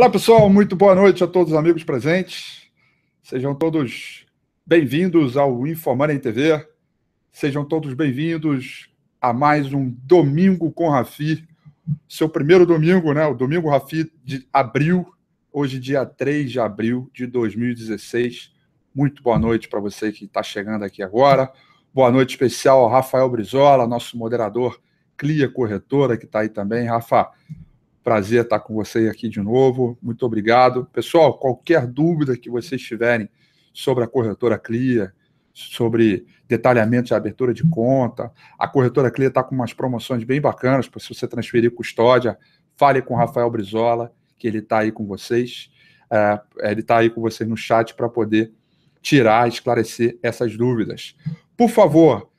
Olá, pessoal, muito boa noite a todos os amigos presentes. Sejam todos bem-vindos ao em TV. Sejam todos bem-vindos a mais um Domingo com Rafi. Seu primeiro domingo, né? O Domingo Rafi de abril, hoje, dia 3 de abril de 2016. Muito boa noite para você que está chegando aqui agora. Boa noite especial ao Rafael Brizola, nosso moderador Clia Corretora, que está aí também. Rafa, Prazer estar com vocês aqui de novo. Muito obrigado. Pessoal, qualquer dúvida que vocês tiverem sobre a corretora Clia, sobre detalhamento de abertura de conta, a corretora Clia está com umas promoções bem bacanas para se você transferir custódia, fale com o Rafael Brizola, que ele está aí com vocês. É, ele está aí com vocês no chat para poder tirar, esclarecer essas dúvidas. Por favor,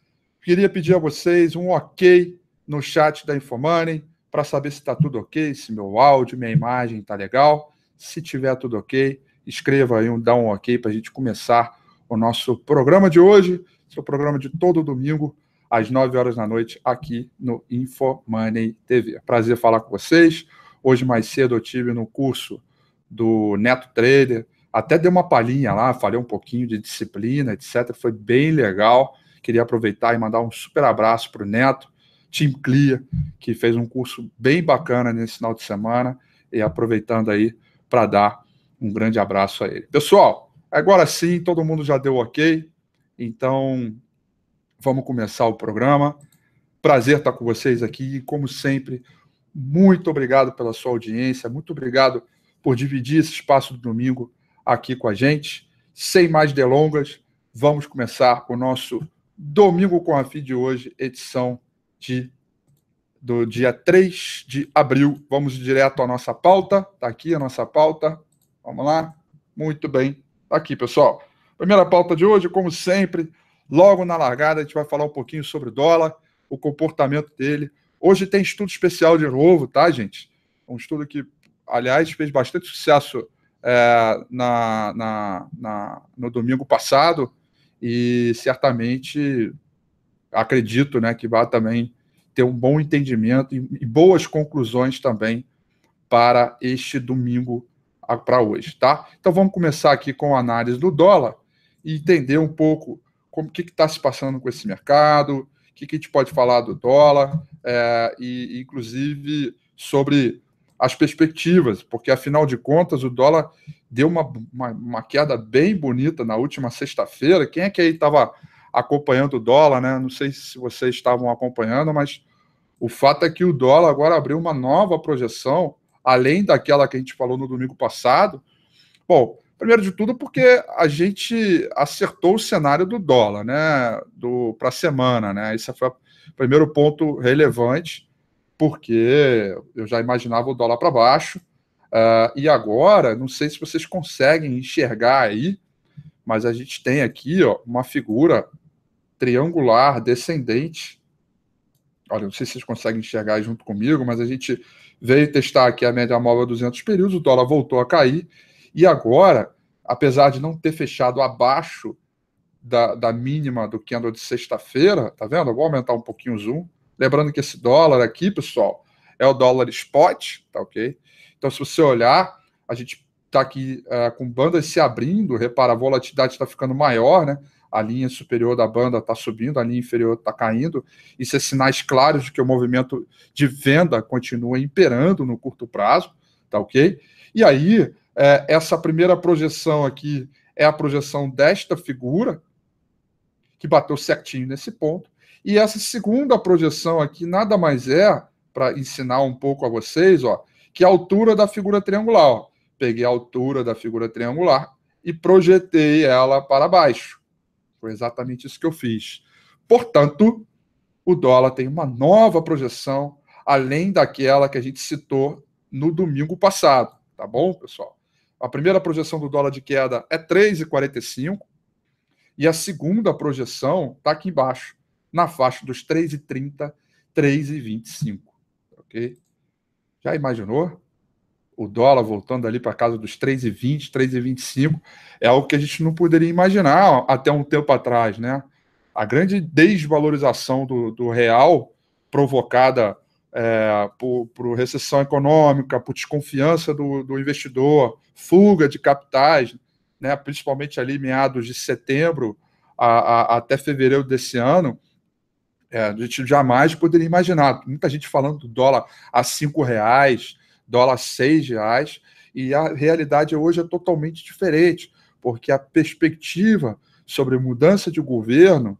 queria pedir a vocês um ok no chat da Infomoney para saber se está tudo ok, se meu áudio, minha imagem está legal. Se tiver tudo ok, escreva aí um dá um ok para a gente começar o nosso programa de hoje, seu programa de todo domingo, às 9 horas da noite, aqui no InfoMoney TV. Prazer falar com vocês. Hoje, mais cedo, eu tive no curso do Neto Trader, até dei uma palhinha lá, falei um pouquinho de disciplina, etc. Foi bem legal. Queria aproveitar e mandar um super abraço para o Neto, Team Clear, que fez um curso bem bacana nesse final de semana, e aproveitando aí para dar um grande abraço a ele. Pessoal, agora sim, todo mundo já deu ok, então vamos começar o programa. Prazer estar com vocês aqui, e como sempre, muito obrigado pela sua audiência, muito obrigado por dividir esse espaço do domingo aqui com a gente. Sem mais delongas, vamos começar o nosso Domingo com a FI de hoje, edição de, do dia 3 de abril. Vamos direto à nossa pauta. Está aqui a nossa pauta. Vamos lá. Muito bem. Está aqui, pessoal. Primeira pauta de hoje, como sempre, logo na largada, a gente vai falar um pouquinho sobre o dólar, o comportamento dele. Hoje tem estudo especial de novo, tá, gente? Um estudo que, aliás, fez bastante sucesso é, na, na, na, no domingo passado e certamente acredito né, que vá também ter um bom entendimento e, boas conclusões também para este domingo para hoje, tá? Então vamos começar aqui com a análise do dólar e entender um pouco como que está se passando com esse mercado, o que, que a gente pode falar do dólar é, e inclusive sobre as perspectivas, porque afinal de contas o dólar deu uma, uma, uma queda bem bonita na última sexta-feira. Quem é que aí estava acompanhando o dólar, né? Não sei se vocês estavam acompanhando, mas o fato é que o dólar agora abriu uma nova projeção, além daquela que a gente falou no domingo passado. Bom, primeiro de tudo, porque a gente acertou o cenário do dólar, né? Do para a semana, né? Esse foi o primeiro ponto relevante, porque eu já imaginava o dólar para baixo. Uh, e agora, não sei se vocês conseguem enxergar aí, mas a gente tem aqui ó, uma figura triangular, descendente. Olha, não sei se vocês conseguem enxergar junto comigo, mas a gente veio testar aqui a média móvel 200 períodos, o dólar voltou a cair, e agora, apesar de não ter fechado abaixo da, da mínima do candle de sexta-feira, tá vendo? Eu vou aumentar um pouquinho o zoom. Lembrando que esse dólar aqui, pessoal, é o dólar spot, tá ok? Então, se você olhar, a gente está aqui uh, com bandas se abrindo, repara, a volatilidade está ficando maior, né? a linha superior da banda está subindo, a linha inferior está caindo. Isso é sinais claros de que o movimento de venda continua imperando no curto prazo, tá ok? E aí, é, essa primeira projeção aqui é a projeção desta figura, que bateu certinho nesse ponto. E essa segunda projeção aqui nada mais é, para ensinar um pouco a vocês, ó, que a altura da figura triangular. Ó. Peguei a altura da figura triangular e projetei ela para baixo. Foi exatamente isso que eu fiz. Portanto, o dólar tem uma nova projeção, além daquela que a gente citou no domingo passado. Tá bom, pessoal? A primeira projeção do dólar de queda é 3,45 e a segunda projeção está aqui embaixo, na faixa dos 3,30, 3,25. Ok? Já imaginou? o dólar voltando ali para casa dos 3,20, 3,25, é algo que a gente não poderia imaginar até um tempo atrás, né? A grande desvalorização do, do real provocada é, por, por, recessão econômica, por desconfiança do, do investidor, fuga de capitais, né, principalmente ali meados de setembro a, a, até fevereiro desse ano, é, a gente jamais poderia imaginar. Muita gente falando do dólar a cinco reais, dólar seis reais, e a realidade hoje é totalmente diferente, porque a perspectiva sobre mudança de governo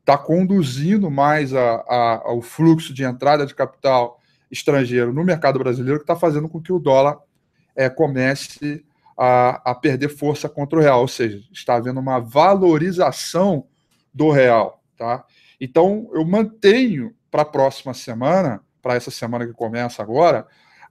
está conduzindo mais a, a, ao fluxo de entrada de capital estrangeiro no mercado brasileiro, que está fazendo com que o dólar é, comece a, a, perder força contra o real, ou seja, está havendo uma valorização do real. Tá? Então, eu mantenho para a próxima semana, para essa semana que começa agora,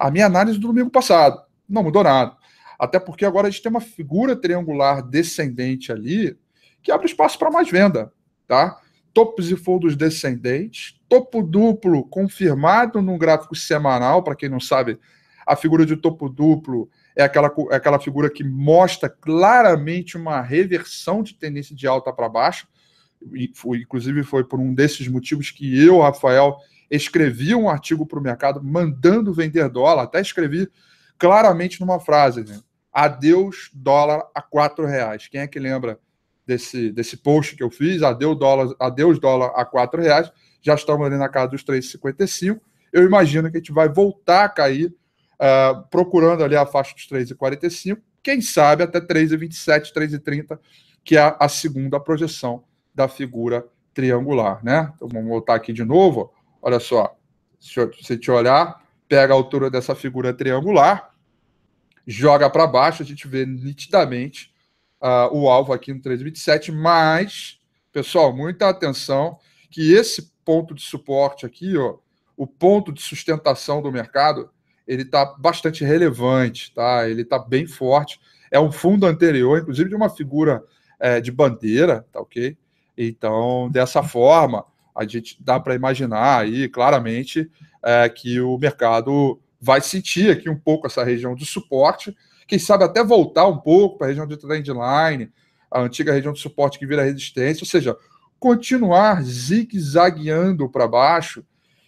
a minha análise do domingo passado. Não mudou nada. Até porque agora a gente tem uma figura triangular descendente ali que abre espaço para mais venda, tá? Topos e fundos descendentes, topo duplo confirmado num gráfico semanal, para quem não sabe, a figura de topo duplo é aquela, é aquela figura que mostra claramente uma reversão de tendência de alta para baixo. E foi, inclusive, foi por um desses motivos que eu, Rafael, escrevi um artigo para o mercado mandando vender dólar, até escrevi claramente numa frase, né? Adeus dólar a quatro reais. Quem é que lembra desse, desse post que eu fiz? Adeus dólar, adeus dólar a quatro reais. Já estamos ali na casa dos 3,55. Eu imagino que a gente vai voltar a cair, uh, procurando ali a faixa dos 3,45. Quem sabe até 3,27, 3,30, que é a segunda projeção da figura triangular, né? Então vamos voltar aqui de novo. Olha só, se você te olhar, pega a altura dessa figura triangular, joga para baixo, a gente vê nitidamente uh, o alvo aqui no 327, mas, pessoal, muita atenção que esse ponto de suporte aqui, ó, o ponto de sustentação do mercado, ele está bastante relevante, tá? Ele está bem forte. É um fundo anterior, inclusive de uma figura é, de bandeira, tá ok? Então, dessa forma, a gente dá para imaginar aí claramente é, que o mercado vai sentir aqui um pouco essa região de suporte, quem sabe até voltar um pouco para a região de trendline, a antiga região de suporte que vira resistência, ou seja, continuar zigue-zagueando para baixo,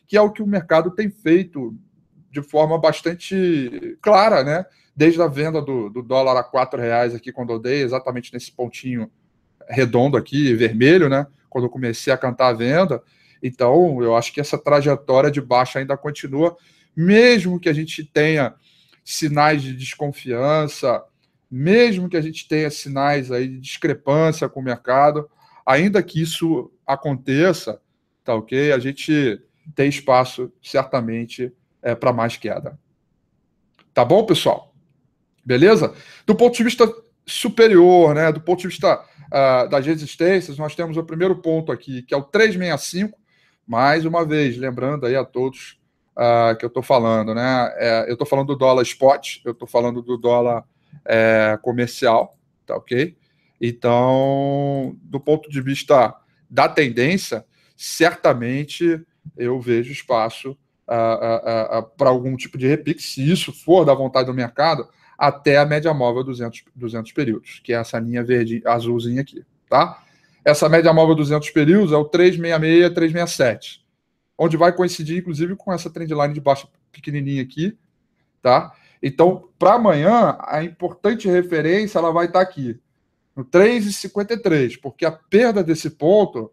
que é o que o mercado tem feito de forma bastante clara, né? Desde a venda do, do dólar a quatro reais aqui quando eu dei, exatamente nesse pontinho redondo aqui, vermelho, né? quando eu comecei a cantar a venda. Então, eu acho que essa trajetória de baixa ainda continua, mesmo que a gente tenha sinais de desconfiança, mesmo que a gente tenha sinais aí de discrepância com o mercado, ainda que isso aconteça, tá ok? A gente tem espaço, certamente, é, para mais queda. Tá bom, pessoal? Beleza? Do ponto de vista superior, né? Do ponto de vista uh, das resistências, nós temos o primeiro ponto aqui, que é o 365. Mais uma vez, lembrando aí a todos uh, que eu estou falando, né? É, eu estou falando do dólar spot, eu estou falando do dólar é, comercial, tá ok? Então, do ponto de vista da tendência, certamente eu vejo espaço ah, para algum tipo de repique, se isso for da vontade do mercado, até a média móvel 200, 200 períodos, que é essa linha verde, azulzinha aqui, tá? Essa média móvel 200 períodos é o 366, 367, onde vai coincidir, inclusive, com essa trend line de baixa pequenininha aqui, tá? Então, para amanhã, a importante referência ela vai estar tá aqui, no 3,53, porque a perda desse ponto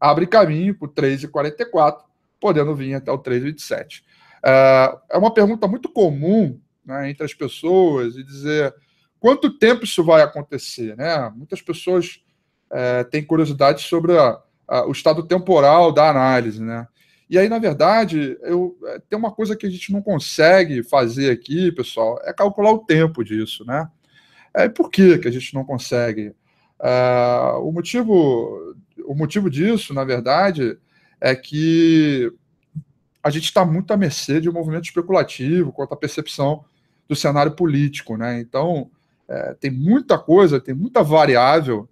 abre caminho para o 3,44, podendo vir até o 3,27. É, é uma pergunta muito comum né, entre as pessoas e dizer quanto tempo isso vai acontecer, né? Muitas pessoas é, têm curiosidade sobre a, a, o estado temporal da análise, né? E aí, na verdade, eu, é, tem uma coisa que a gente não consegue fazer aqui, pessoal, é calcular o tempo disso, né? É, por que, que a gente não consegue? É, o, motivo, o motivo disso, na verdade, é que a gente está muito à mercê de um movimento especulativo quanto à percepção do cenário político, né? Então é, tem muita coisa, tem muita variável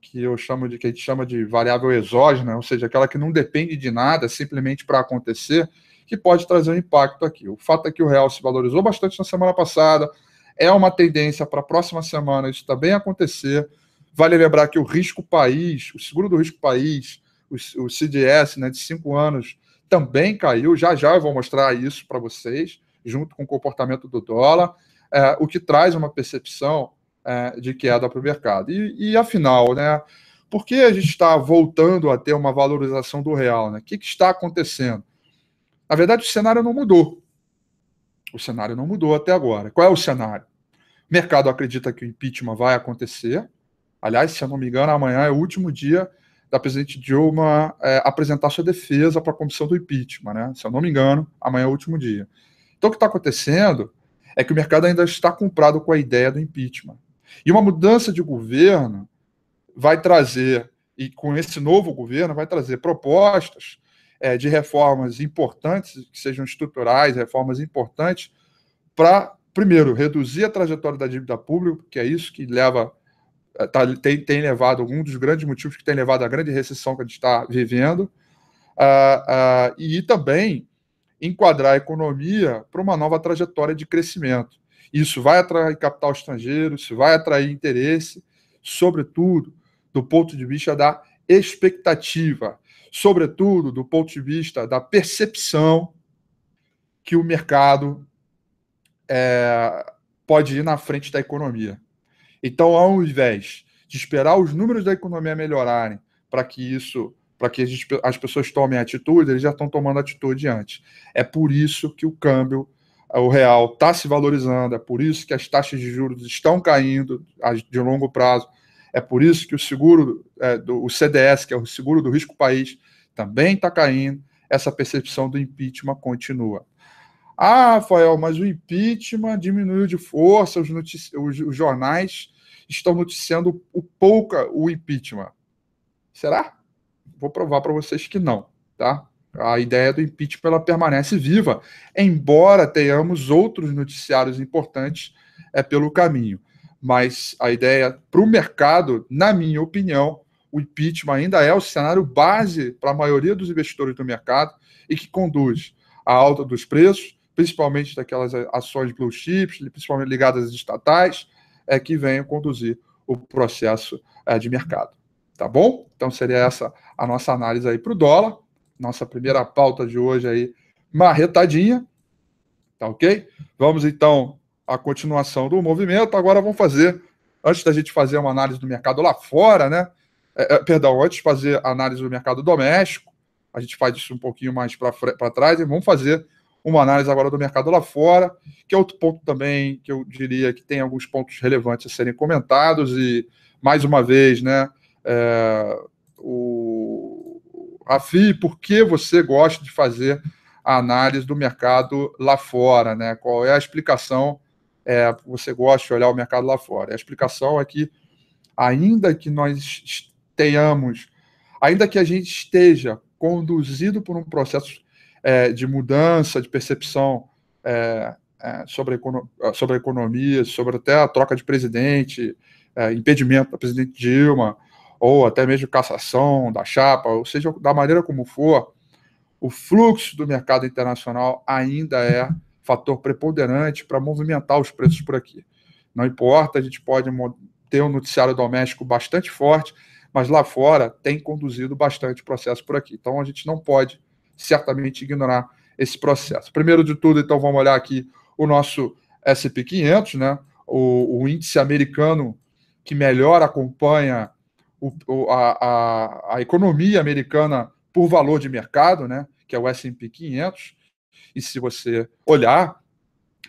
que eu chamo de que a gente chama de variável exógena, ou seja, aquela que não depende de nada, é simplesmente para acontecer, que pode trazer um impacto aqui. O fato é que o real se valorizou bastante na semana passada, é uma tendência para a próxima semana isso também tá acontecer. Vale lembrar que o risco país, o seguro do risco país, o, o CDS né, de cinco anos, também caiu. Já já eu vou mostrar isso para vocês junto com o comportamento do dólar, é, o que traz uma percepção é, de queda para o mercado. E, e, afinal, né, por que a gente está voltando a ter uma valorização do real? Né? O que, que está acontecendo? Na verdade, o cenário não mudou. O cenário não mudou até agora. Qual é o cenário? O mercado acredita que o impeachment vai acontecer. Aliás, se eu não me engano, amanhã é o último dia da presidente Dilma é, apresentar sua defesa para a comissão do impeachment, né? Se eu não me engano, amanhã é o último dia. Então, o que está acontecendo é que o mercado ainda está comprado com a ideia do impeachment. E uma mudança de governo vai trazer, e com esse novo governo, vai trazer propostas é, de reformas importantes, que sejam estruturais, reformas importantes, para, primeiro, reduzir a trajetória da dívida pública, que é isso que leva. É, tá, tem, tem levado, um dos grandes motivos que tem levado à grande recessão que a gente está vivendo, uh, uh, e também enquadrar a economia para uma nova trajetória de crescimento. Isso vai atrair capital estrangeiro, isso vai atrair interesse, sobretudo do ponto de vista da expectativa, sobretudo do ponto de vista da percepção que o mercado é, pode ir na frente da economia. Então, ao invés de esperar os números da economia melhorarem para que isso para que as pessoas tomem atitude, eles já estão tomando atitude antes. É por isso que o câmbio, o real, está se valorizando, é por isso que as taxas de juros estão caindo de longo prazo, é por isso que o seguro, é, do, o CDS, que é o seguro do risco país, também está caindo. Essa percepção do impeachment continua. Ah, Rafael, mas o impeachment diminuiu de força, os, os, os jornais estão noticiando o pouca o impeachment. Será? vou provar para vocês que não, tá? A ideia do impeachment ela permanece viva, embora tenhamos outros noticiários importantes é pelo caminho. Mas a ideia para o mercado, na minha opinião, o impeachment ainda é o cenário base para a maioria dos investidores do mercado e que conduz à alta dos preços, principalmente daquelas ações blue chips, principalmente ligadas às estatais, é que venham conduzir o processo é, de mercado tá bom? Então seria essa a nossa análise aí para o dólar, nossa primeira pauta de hoje aí, marretadinha, tá ok? Vamos então à continuação do movimento, agora vamos fazer, antes da gente fazer uma análise do mercado lá fora, né? É, é, perdão, antes de fazer a análise do mercado doméstico, a gente faz isso um pouquinho mais para trás, e vamos fazer uma análise agora do mercado lá fora, que é outro ponto também que eu diria que tem alguns pontos relevantes a serem comentados, e mais uma vez, né, é, o, a FI, por que você gosta de fazer a análise do mercado lá fora, né? Qual é a explicação? É, você gosta de olhar o mercado lá fora. A explicação é que, ainda que nós tenhamos, ainda que a gente esteja conduzido por um processo é, de mudança, de percepção é, é sobre, a sobre a economia, sobre até a troca de presidente, é, impedimento da presidente Dilma, ou até mesmo cassação da chapa, ou seja, da maneira como for, o fluxo do mercado internacional ainda é fator preponderante para movimentar os preços por aqui. Não importa, a gente pode ter um noticiário doméstico bastante forte, mas lá fora tem conduzido bastante processo por aqui. Então a gente não pode certamente ignorar esse processo. Primeiro de tudo, então vamos olhar aqui o nosso S&P 500, né? O, o, índice americano que melhor acompanha o, o, a, a, a, economia americana por valor de mercado, né, que é o S&P 500. E se você olhar,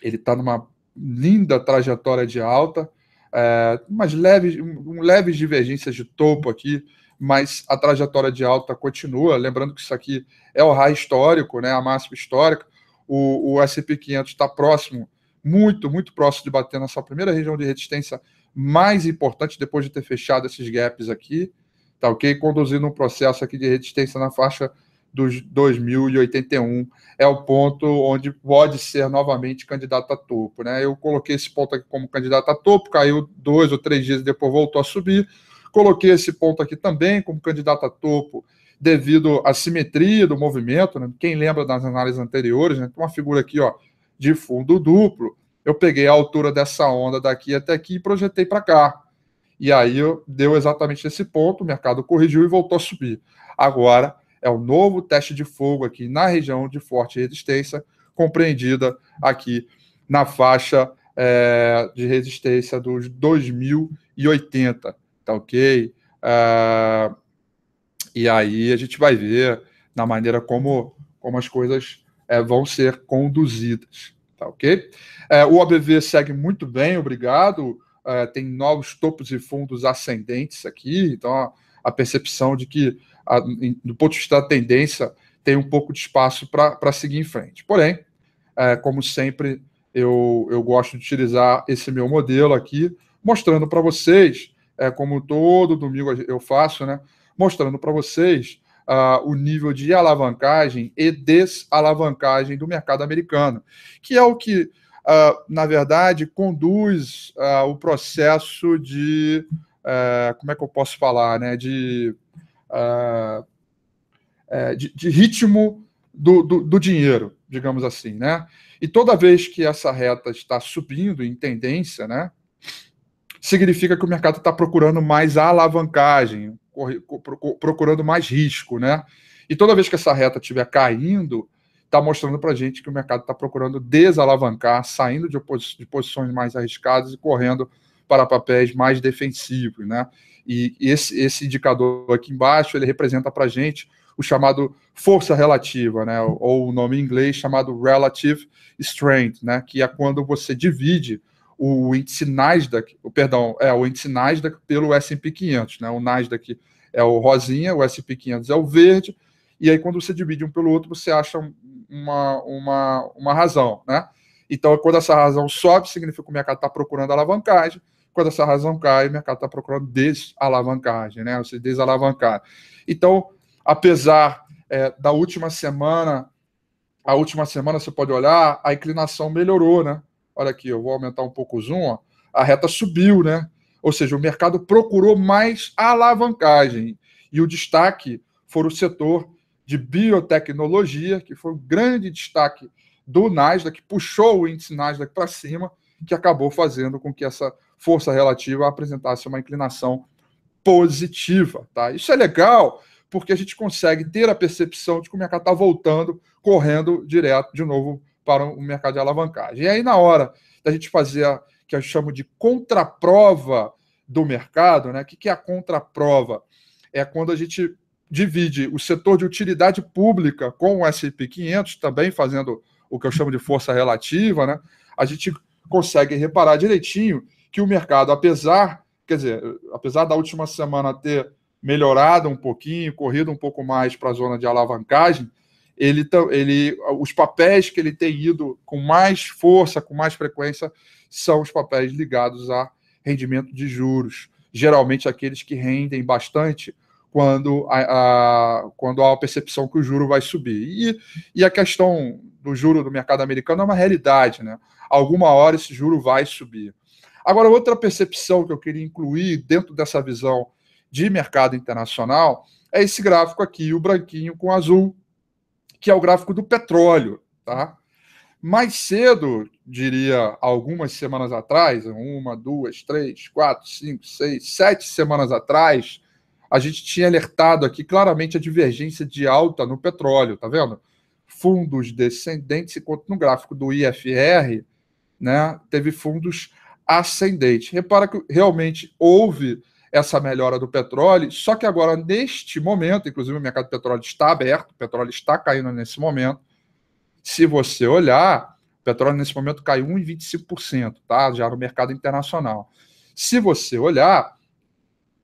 ele está numa linda trajetória de alta, é, umas leves, um, leves divergências de topo aqui, mas a trajetória de alta continua. Lembrando que isso aqui é o high histórico, né, a máxima histórica. O, o S&P 500 está próximo, muito, muito próximo de bater nessa primeira região de resistência mais importante depois de ter fechado esses gaps aqui, tá ok? Conduzindo um processo aqui de resistência na faixa dos 2081 é o ponto onde pode ser novamente candidato a topo, né? Eu coloquei esse ponto aqui como candidato a topo, caiu dois ou três dias depois voltou a subir. Coloquei esse ponto aqui também como candidato a topo devido à simetria do movimento, né? Quem lembra das análises anteriores, né? Tem uma figura aqui, ó, de fundo duplo, eu peguei a altura dessa onda daqui até aqui e projetei para cá. E aí deu exatamente esse ponto, o mercado corrigiu e voltou a subir. Agora é o novo teste de fogo aqui na região de forte resistência, compreendida aqui na faixa é, de resistência dos 2080, tá ok? É, e aí a gente vai ver na maneira como, como as coisas é, vão ser conduzidas tá ok? É, o OBV segue muito bem, obrigado. É, tem novos topos e fundos ascendentes aqui, então a, a percepção de que, a, em, do ponto de vista da tendência, tem um pouco de espaço para seguir em frente. Porém, é, como sempre, eu, eu gosto de utilizar esse meu modelo aqui, mostrando para vocês, é, como todo domingo eu faço, né? Mostrando para vocês uh, o nível de alavancagem e desalavancagem do mercado americano, que é o que, uh, na verdade, conduz uh, o processo de. Eh, como é que eu posso falar? Né? De, eh, de, de, ritmo do, do, do dinheiro, digamos assim. Né? E toda vez que essa reta está subindo em tendência, né? significa que o mercado está procurando mais alavancagem, procurando mais risco, né? E toda vez que essa reta estiver caindo, está mostrando para a gente que o mercado está procurando desalavancar, saindo de, de, posições mais arriscadas e correndo para papéis mais defensivos, né? E esse, esse indicador aqui embaixo ele representa para a gente o chamado força relativa, né? Ou o nome em inglês chamado relative strength, né? Que é quando você divide o índice Nasdaq, perdão, é o índice Nasdaq pelo S&P 500, né? O Nasdaq é o rosinha, o SP500 é o verde, e aí quando você divide um pelo outro, você acha uma, uma, uma razão, né? Então, quando essa razão sobe, significa que o mercado está procurando alavancagem, quando essa razão cai, o mercado está procurando desalavancagem, né? Ou seja, desalavancar. Então, apesar é, da última semana, a última semana você pode olhar, a inclinação melhorou, né? Olha aqui, eu vou aumentar um pouco o zoom, ó. a reta subiu, né? Ou seja, o mercado procurou mais alavancagem. E o destaque foi o setor de biotecnologia, que foi um grande destaque do Nasdaq, que puxou o índice Nasdaq para cima, que acabou fazendo com que essa força relativa apresentasse uma inclinação positiva. Tá? Isso é legal, porque a gente consegue ter a percepção de que o mercado está voltando, correndo direto de novo para o mercado de alavancagem. E aí, na hora da gente fazer que eu chamo de contraprova do mercado, né? O que é a contraprova? É quando a gente divide o setor de utilidade pública com o S&P 500, também fazendo o que eu chamo de força relativa, né? A gente consegue reparar direitinho que o mercado, apesar, quer dizer, apesar da última semana ter melhorado um pouquinho, corrido um pouco mais para a zona de alavancagem, ele, ele, os papéis que ele tem ido com mais força, com mais frequência, são os papéis ligados a rendimento de juros, geralmente aqueles que rendem bastante quando, a, a, quando há a percepção que o juro vai subir. E, e a questão do juro do mercado americano é uma realidade, né? Alguma hora esse juro vai subir. Agora, outra percepção que eu queria incluir dentro dessa visão de mercado internacional é esse gráfico aqui, o branquinho com azul, que é o gráfico do petróleo, tá? Mais cedo, diria, algumas semanas atrás, uma, duas, três, quatro, cinco, seis, sete semanas atrás, a gente tinha alertado aqui claramente a divergência de alta no petróleo, tá vendo? Fundos descendentes, enquanto no gráfico do IFR, né, teve fundos ascendentes. Repara que realmente houve essa melhora do petróleo, só que agora, neste momento, inclusive o mercado de petróleo está aberto, o petróleo está caindo nesse momento. Se você olhar, o petróleo nesse momento caiu 1,25%, tá? Já no mercado internacional. Se você olhar,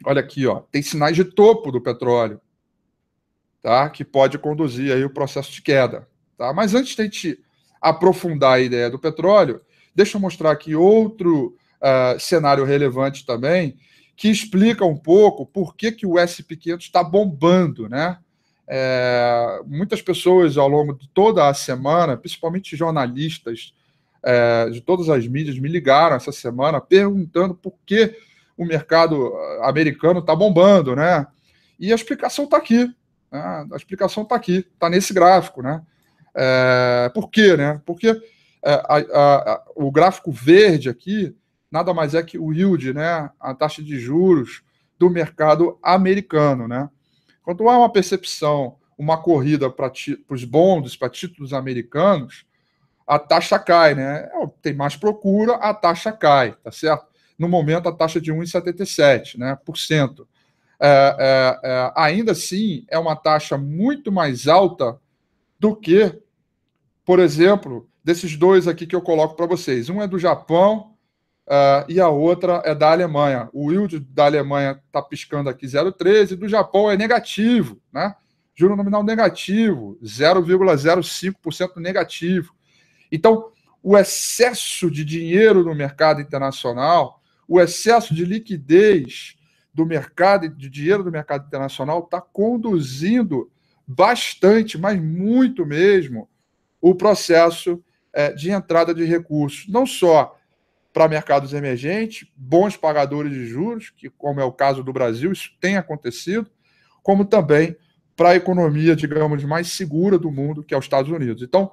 olha aqui, ó, tem sinais de topo do petróleo, tá? Que pode conduzir aí o processo de queda, tá? Mas antes de a gente aprofundar a ideia do petróleo, deixa eu mostrar aqui outro uh, cenário relevante também, que explica um pouco por que, que o SP500 está bombando, né? É, muitas pessoas ao longo de toda a semana, principalmente jornalistas é, de todas as mídias, me ligaram essa semana perguntando por que o mercado ah, americano está bombando, né? E a explicação está aqui. Né? A explicação está aqui, está nesse gráfico, né? É, por quê, né? Porque é, a, a, a, o gráfico verde aqui nada mais é que o yield, né? A taxa de juros do mercado americano, né? Quando há uma percepção, uma corrida para os bondos, para títulos americanos, a taxa cai, né? É, tem mais procura, a taxa cai, tá certo? No momento, a taxa é de 1,77%, né? Por cento. É, é, é, ainda assim, é uma taxa muito mais alta do que, por exemplo, desses dois aqui que eu coloco para vocês. Um é do Japão, Uh, e a outra é da Alemanha. O yield da Alemanha está piscando aqui 0,13, do Japão é negativo, né? Juro nominal negativo, 0,05% negativo. Então, o excesso de dinheiro no mercado internacional, o excesso de liquidez do mercado, de dinheiro do mercado internacional, está conduzindo bastante, mas muito mesmo, o processo é, de entrada de recursos, não só para mercados emergentes, bons pagadores de juros, que, como é o caso do Brasil, isso tem acontecido, como também para a economia, digamos, mais segura do mundo, que é os Estados Unidos. Então,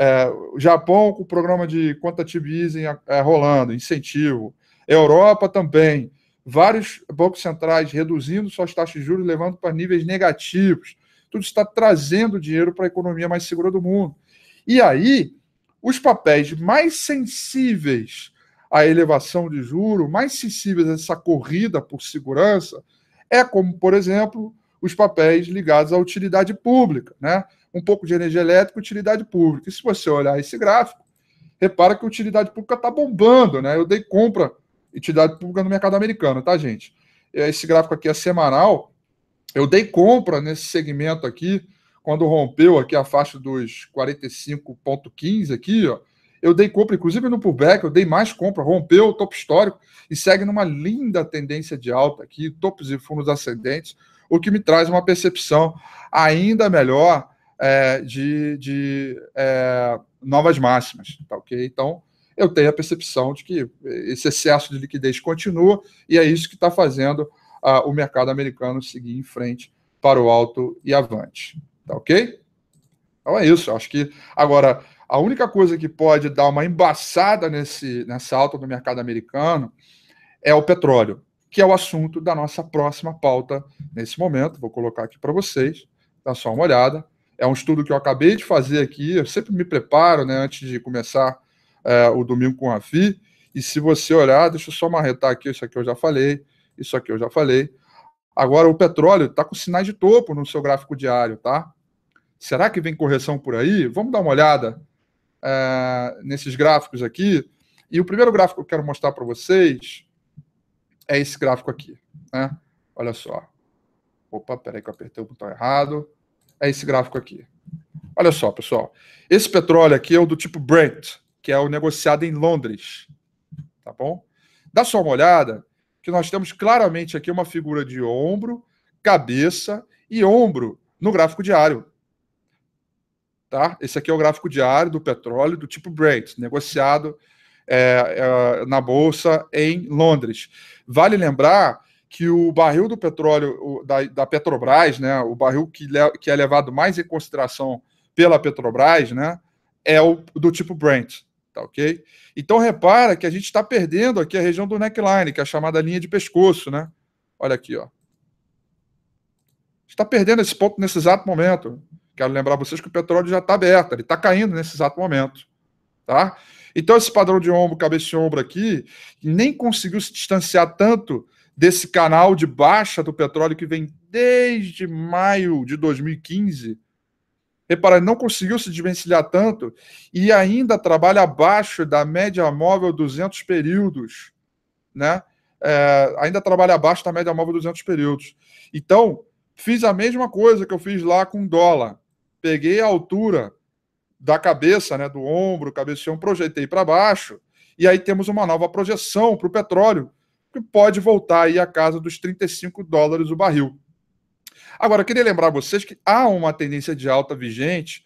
é, o Japão com o programa de quantitative easing é, rolando, incentivo, Europa também, vários bancos centrais reduzindo suas taxas de juros, levando para níveis negativos. Tudo está trazendo dinheiro para a economia mais segura do mundo. E aí, os papéis mais sensíveis a elevação de juro, mais sensíveis a essa corrida por segurança, é como, por exemplo, os papéis ligados à utilidade pública, né? Um pouco de energia elétrica, utilidade pública. E se você olhar esse gráfico, repara que a utilidade pública está bombando, né? Eu dei compra utilidade pública no mercado americano, tá, gente? Esse gráfico aqui é semanal. Eu dei compra nesse segmento aqui, quando rompeu aqui a faixa dos 45,15 aqui, ó eu dei compra, inclusive no pullback, eu dei mais compra, rompeu o topo histórico e segue numa linda tendência de alta aqui, topos e fundos ascendentes, o que me traz uma percepção ainda melhor é, de, de é, novas máximas, tá ok? Então, eu tenho a percepção de que esse excesso de liquidez continua e é isso que está fazendo uh, o mercado americano seguir em frente para o alto e avante, tá ok? Então é isso, acho que agora a única coisa que pode dar uma embaçada nesse, nessa alta do mercado americano é o petróleo, que é o assunto da nossa próxima pauta nesse momento. Vou colocar aqui para vocês, dá só uma olhada. É um estudo que eu acabei de fazer aqui, eu sempre me preparo né, antes de começar é, o Domingo com a FI. E se você olhar, deixa eu só marretar aqui, isso aqui eu já falei, isso aqui eu já falei. Agora, o petróleo está com sinais de topo no seu gráfico diário, tá? Será que vem correção por aí? Vamos dar uma olhada é, nesses gráficos aqui. E o primeiro gráfico que eu quero mostrar para vocês é esse gráfico aqui. Né? Olha só. Opa, peraí que eu apertei o botão errado. É esse gráfico aqui. Olha só, pessoal. Esse petróleo aqui é o do tipo Brent, que é o negociado em Londres. Tá bom? Dá só uma olhada que nós temos claramente aqui uma figura de ombro, cabeça e ombro no gráfico diário. Tá? Esse aqui é o gráfico diário do petróleo do tipo Brent, negociado é, é, na bolsa em Londres. Vale lembrar que o barril do petróleo o, da, da, Petrobras, né, o barril que, que, é levado mais em consideração pela Petrobras, né, é o do tipo Brent, tá ok? Então repara que a gente está perdendo aqui a região do neckline, que é a chamada linha de pescoço, né? Olha aqui, ó. Está perdendo esse ponto nesse exato momento. Quero lembrar vocês que o petróleo já está aberto, ele está caindo nesse exato momento. Tá? Então, esse padrão de ombro, cabeça e ombro aqui, nem conseguiu se distanciar tanto desse canal de baixa do petróleo que vem desde maio de 2015. Repara, não conseguiu se desvencilhar tanto e ainda trabalha abaixo da média móvel 200 períodos, né? É, ainda trabalha abaixo da média móvel 200 períodos. Então, fiz a mesma coisa que eu fiz lá com dólar peguei a altura da cabeça, né, do ombro, cabeção, projetei para baixo, e aí temos uma nova projeção para o petróleo, que pode voltar aí à casa dos 35 dólares o barril. Agora, eu queria lembrar vocês que há uma tendência de alta vigente,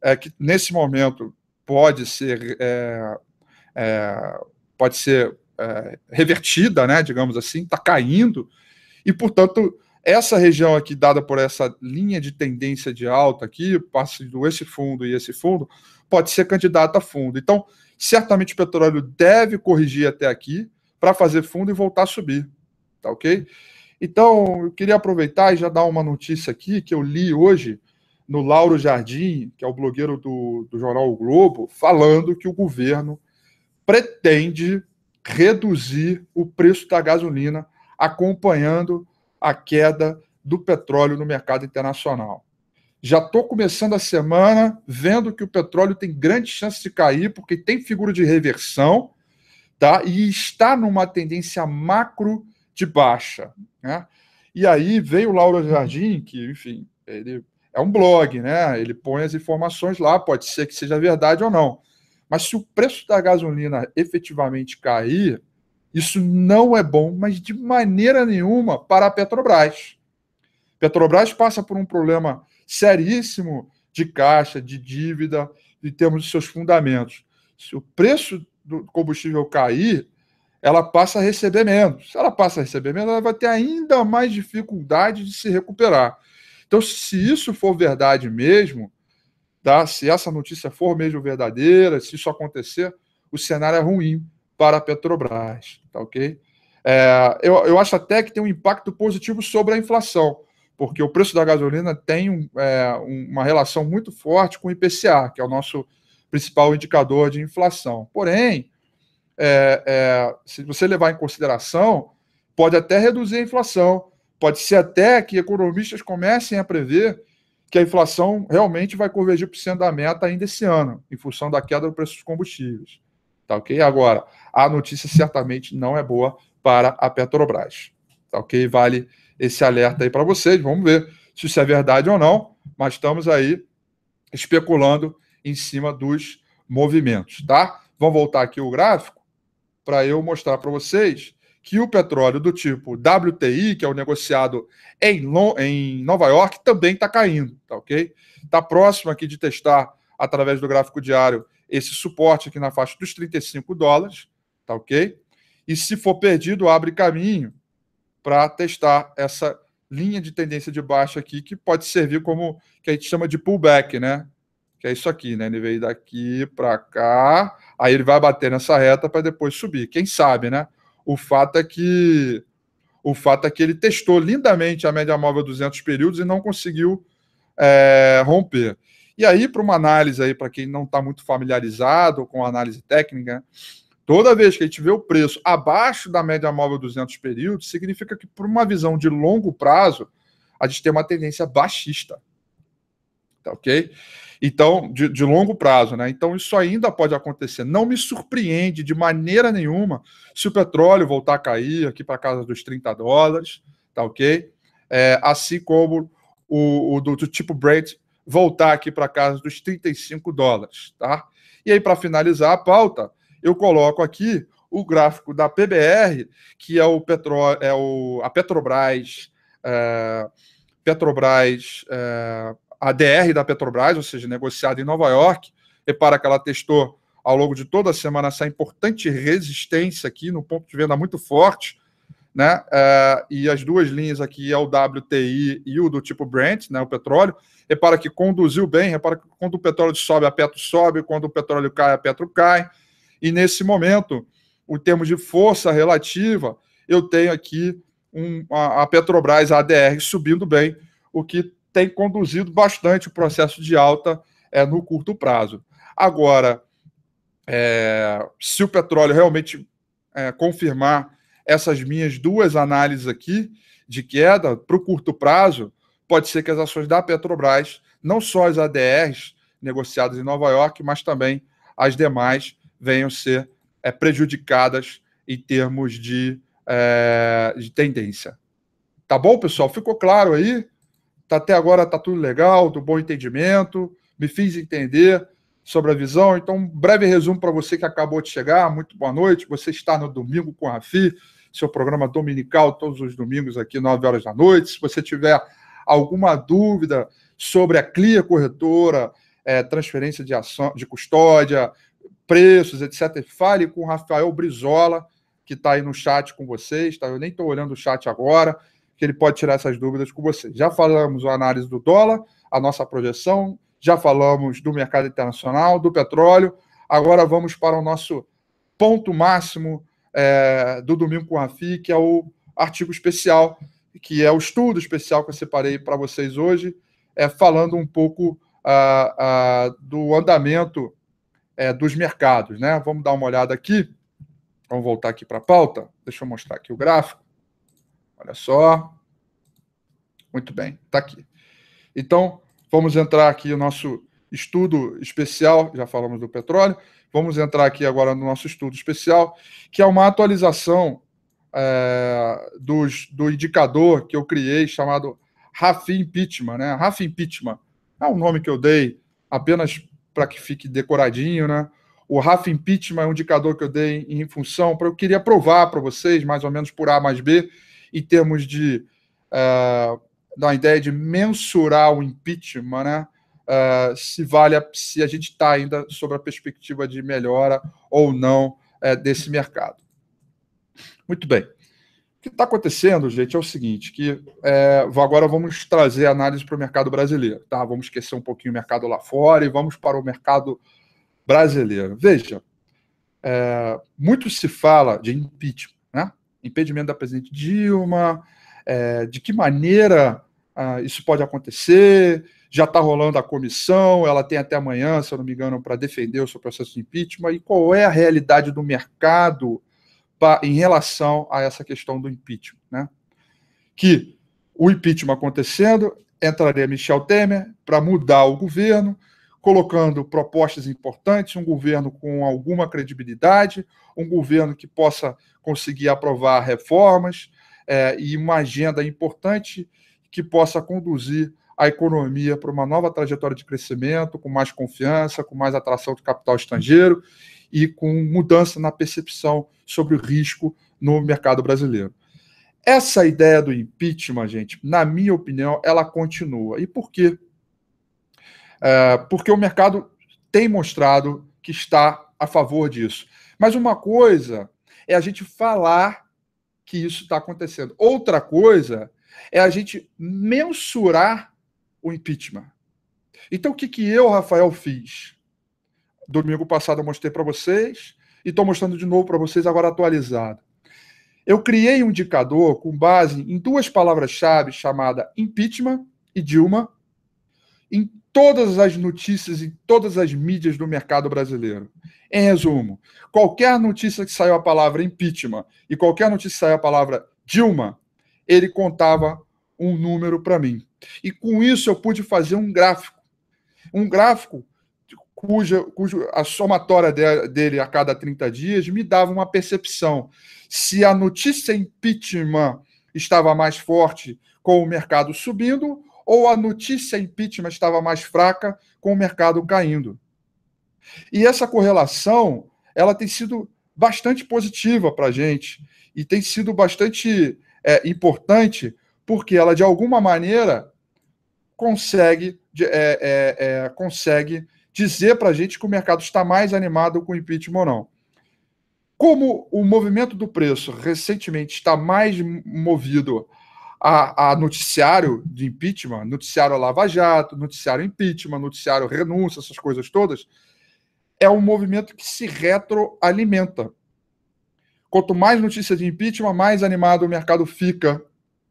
é, que nesse momento pode ser, é, é, pode ser é, revertida, né, digamos assim, está caindo, e, portanto, essa região aqui, dada por essa linha de tendência de alta aqui, passando esse fundo e esse fundo, pode ser candidata a fundo. Então, certamente o petróleo deve corrigir até aqui para fazer fundo e voltar a subir. Tá ok? Então, eu queria aproveitar e já dar uma notícia aqui que eu li hoje no Lauro Jardim, que é o blogueiro do, do jornal o Globo, falando que o governo pretende reduzir o preço da gasolina, acompanhando a queda do petróleo no mercado internacional. Já estou começando a semana vendo que o petróleo tem grandes chances de cair, porque tem figura de reversão, tá? E está numa tendência macro de baixa, né? E aí veio o Laura Jardim, que, enfim, ele é um blog, né? Ele põe as informações lá, pode ser que seja verdade ou não. Mas se o preço da gasolina efetivamente cair, isso não é bom, mas de maneira nenhuma para a Petrobras. Petrobras passa por um problema seríssimo de caixa, de dívida, em termos de seus fundamentos. Se o preço do combustível cair, ela passa a receber menos. Se ela passa a receber menos, ela vai ter ainda mais dificuldade de se recuperar. Então, se isso for verdade mesmo, tá? se essa notícia for mesmo verdadeira, se isso acontecer, o cenário é ruim para a Petrobras, tá ok? É, eu, eu acho até que tem um impacto positivo sobre a inflação, porque o preço da gasolina tem um, é, uma relação muito forte com o IPCA, que é o nosso principal indicador de inflação. Porém, é, é, se você levar em consideração, pode até reduzir a inflação, pode ser até que economistas comecem a prever que a inflação realmente vai convergir para o centro da meta ainda esse ano, em função da queda do preço dos combustíveis. Tá ok? Agora, a notícia certamente não é boa para a Petrobras. Tá ok? Vale esse alerta aí para vocês. Vamos ver se isso é verdade ou não, mas estamos aí especulando em cima dos movimentos, tá? Vamos voltar aqui o gráfico para eu mostrar para vocês que o petróleo do tipo WTI, que é o negociado em, em Nova York, também está caindo, tá ok? Está próximo aqui de testar, através do gráfico diário, esse suporte aqui na faixa dos 35 dólares, tá ok? E se for perdido, abre caminho para testar essa linha de tendência de baixa aqui, que pode servir como que a gente chama de pullback, né? Que é isso aqui, né? Ele veio daqui para cá, aí ele vai bater nessa reta para depois subir. Quem sabe, né? O fato é que o fato é que ele testou lindamente a média móvel 200 períodos e não conseguiu é, romper. E aí, para uma análise aí, para quem não está muito familiarizado com análise técnica, toda vez que a gente vê o preço abaixo da média móvel 200 períodos, significa que, por uma visão de longo prazo, a gente tem uma tendência baixista. Tá ok? Então, de, de longo prazo, né? Então, isso ainda pode acontecer. Não me surpreende de maneira nenhuma se o petróleo voltar a cair aqui para casa dos 30 dólares, tá ok? É, assim como o, o do, do, tipo Brent voltar aqui para casa dos 35 dólares, tá? E aí, para finalizar a pauta, eu coloco aqui o gráfico da PBR, que é, o Petro, é o, a Petrobras, é, Petrobras é, a DR da Petrobras, ou seja, negociada em Nova York. Repara que ela testou ao longo de toda a semana essa importante resistência aqui, no ponto de venda muito forte, né? É, e as duas linhas aqui é o WTI e o do tipo Brent, né? O petróleo repara que conduziu bem, repara que quando o petróleo sobe, a Petro sobe, quando o petróleo cai, a Petro cai. E nesse momento, o termo de força relativa, eu tenho aqui um, a, a Petrobras, a ADR, subindo bem, o que tem conduzido bastante o processo de alta é, no curto prazo. Agora, é, se o petróleo realmente é, confirmar essas minhas duas análises aqui de queda para o curto prazo, pode ser que as ações da Petrobras, não só as ADRs negociadas em Nova York, mas também as demais, venham ser é, prejudicadas em termos de, é, de tendência. Tá bom, pessoal? Ficou claro aí? Tá, até agora tá tudo legal, do bom entendimento, me fiz entender sobre a visão. Então, um breve resumo para você que acabou de chegar. Muito boa noite. Você está no Domingo com a Rafi, seu programa dominical, todos os domingos aqui, 9 horas da noite. Se você tiver alguma dúvida sobre a CLIA corretora, é, transferência de ação de custódia, preços, etc., fale com o Rafael Brizola, que está aí no chat com vocês, tá? eu nem estou olhando o chat agora, que ele pode tirar essas dúvidas com vocês. Já falamos a análise do dólar, a nossa projeção, já falamos do mercado internacional, do petróleo. Agora vamos para o nosso ponto máximo é, do domingo com a FI, que é o artigo especial que é o estudo especial que eu separei para vocês hoje, é, falando um pouco ah, ah, do andamento é, dos mercados. Né? Vamos dar uma olhada aqui. Vamos voltar aqui para a pauta. Deixa eu mostrar aqui o gráfico. Olha só. Muito bem, está aqui. Então, vamos entrar aqui no nosso estudo especial. Já falamos do petróleo. Vamos entrar aqui agora no nosso estudo especial, que é uma atualização é, dos, do indicador que eu criei chamado Rafi Impeachment, né? RAF Impeachment é um nome que eu dei apenas para que fique decoradinho, né? O RAF Impeachment é um indicador que eu dei em função, para eu queria provar para vocês, mais ou menos por A mais B, em termos de é, da ideia de mensurar o impeachment, né? É, se vale a, se a gente está ainda sobre a perspectiva de melhora ou não é, desse mercado. Muito bem. O que está acontecendo, gente, é o seguinte, que é, agora vamos trazer análise para o mercado brasileiro, tá? Vamos esquecer um pouquinho o mercado lá fora e vamos para o mercado brasileiro. Veja, é, muito se fala de impeachment, né? Impedimento da presidente Dilma, é, de que maneira ah, isso pode acontecer, já está rolando a comissão, ela tem até amanhã, se eu não me engano, para defender o seu processo de impeachment, e qual é a realidade do mercado em relação a essa questão do impeachment. Né? Que o impeachment acontecendo, entraria Michel Temer para mudar o governo, colocando propostas importantes, um governo com alguma credibilidade, um governo que possa conseguir aprovar reformas é, e uma agenda importante que possa conduzir a economia para uma nova trajetória de crescimento, com mais confiança, com mais atração de capital estrangeiro e com mudança na percepção sobre o risco no mercado brasileiro. Essa ideia do impeachment, gente, na minha opinião, ela continua. E por quê? É, porque o mercado tem mostrado que está a favor disso. Mas uma coisa é a gente falar que isso está acontecendo. Outra coisa é a gente mensurar o impeachment. Então, o que, que eu, Rafael, fiz? Domingo passado eu mostrei para vocês e estou mostrando de novo para vocês agora atualizado. Eu criei um indicador com base em duas palavras-chave chamada impeachment e Dilma em todas as notícias e todas as mídias do mercado brasileiro. Em resumo, qualquer notícia que saiu a palavra impeachment e qualquer notícia que saiu a palavra Dilma, ele contava um número para mim. E com isso eu pude fazer um gráfico. Um gráfico cuja, cuja a somatória de, dele a cada 30 dias me dava uma percepção se a notícia impeachment estava mais forte com o mercado subindo ou a notícia impeachment estava mais fraca com o mercado caindo. E essa correlação ela tem sido bastante positiva para a gente e tem sido bastante é, importante porque ela, de alguma maneira, consegue, é, é, é, consegue dizer para a gente que o mercado está mais animado com o impeachment ou não. Como o movimento do preço recentemente está mais movido a, a, noticiário de impeachment, noticiário Lava Jato, noticiário impeachment, noticiário renúncia, essas coisas todas, é um movimento que se retroalimenta. Quanto mais notícia de impeachment, mais animado o mercado fica,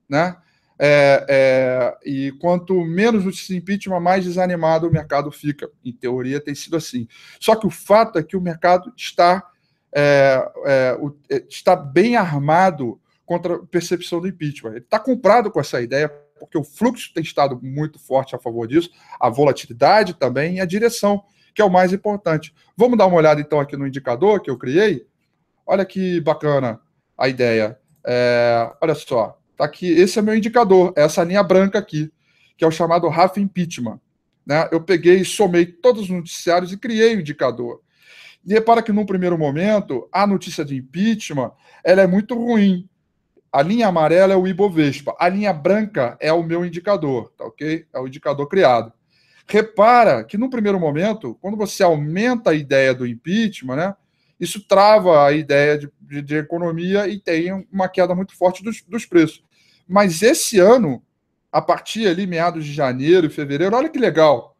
né? É, é, e quanto menos o impeachment, mais desanimado o mercado fica. Em teoria, tem sido assim. Só que o fato é que o mercado está, é, é o, é, está bem armado contra a percepção do impeachment. Ele está comprado com essa ideia, porque o fluxo tem estado muito forte a favor disso, a volatilidade também e a direção, que é o mais importante. Vamos dar uma olhada então aqui no indicador que eu criei? Olha que bacana a ideia. É, olha só Tá aqui, esse é meu indicador, é essa linha branca aqui, que é o chamado RAF Impeachment. Né? Eu peguei e somei todos os noticiários e criei o indicador. E repara que, num primeiro momento, a notícia de impeachment ela é muito ruim. A linha amarela é o Ibovespa, a linha branca é o meu indicador, tá ok? É o indicador criado. Repara que, num primeiro momento, quando você aumenta a ideia do impeachment, né, isso trava a ideia de, de, de economia e tem uma queda muito forte dos, dos preços. Mas esse ano, a partir ali, meados de janeiro e fevereiro, olha que legal.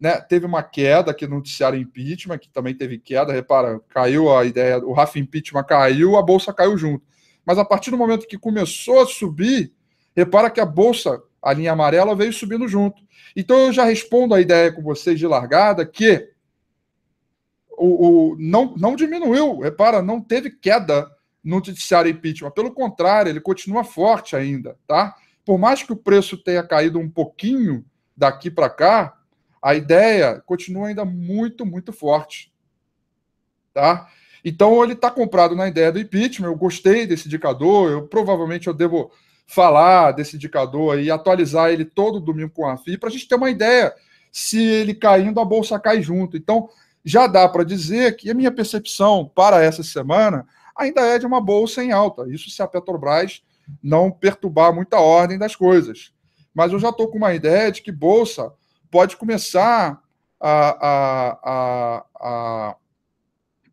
Né? Teve uma queda aqui no noticiário impeachment, que também teve queda, repara, caiu a ideia, o Rafa impeachment caiu, a bolsa caiu junto. Mas a partir do momento que começou a subir, repara que a bolsa, a linha amarela, veio subindo junto. Então eu já respondo a ideia com vocês de largada que o, o não, não diminuiu, repara, não teve queda no judiciário impeachment. Pelo contrário, ele continua forte ainda, tá? Por mais que o preço tenha caído um pouquinho daqui para cá, a ideia continua ainda muito, muito forte, tá? Então ele está comprado na ideia do impeachment. Eu gostei desse indicador. Eu provavelmente eu devo falar desse indicador e atualizar ele todo domingo com a FI para a gente ter uma ideia se ele caindo a bolsa cai junto. Então já dá para dizer que a minha percepção para essa semana ainda é de uma bolsa em alta. Isso se a Petrobras não perturbar muita ordem das coisas. Mas eu já estou com uma ideia de que bolsa pode começar a, a, a,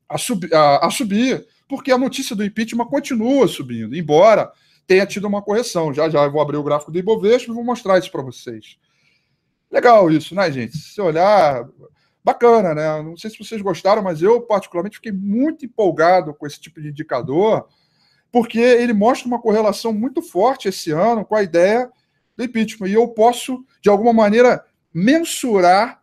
a, sub, a, a subir, porque a notícia do impeachment continua subindo, embora tenha tido uma correção. Já já eu vou abrir o gráfico do Ibovespa e vou mostrar isso para vocês. Legal isso, né, gente? Se olhar, bacana, né? Não sei se vocês gostaram, mas eu, particularmente, fiquei muito empolgado com esse tipo de indicador, porque ele mostra uma correlação muito forte esse ano com a ideia do impeachment. E eu posso, de alguma maneira, mensurar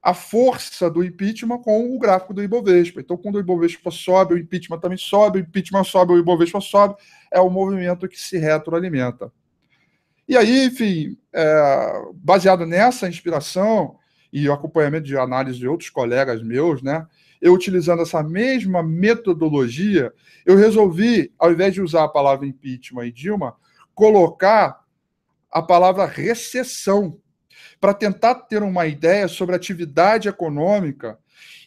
a força do impeachment com o gráfico do Ibovespa. Então, quando o Ibovespa sobe, o impeachment também sobe, o impeachment sobe, o Ibovespa sobe. É um movimento que se retroalimenta. E aí, enfim, é, baseado nessa inspiração, e o acompanhamento de análise de outros colegas meus, né? Eu utilizando essa mesma metodologia, eu resolvi, ao invés de usar a palavra impeachment e Dilma, colocar a palavra recessão para tentar ter uma ideia sobre a atividade econômica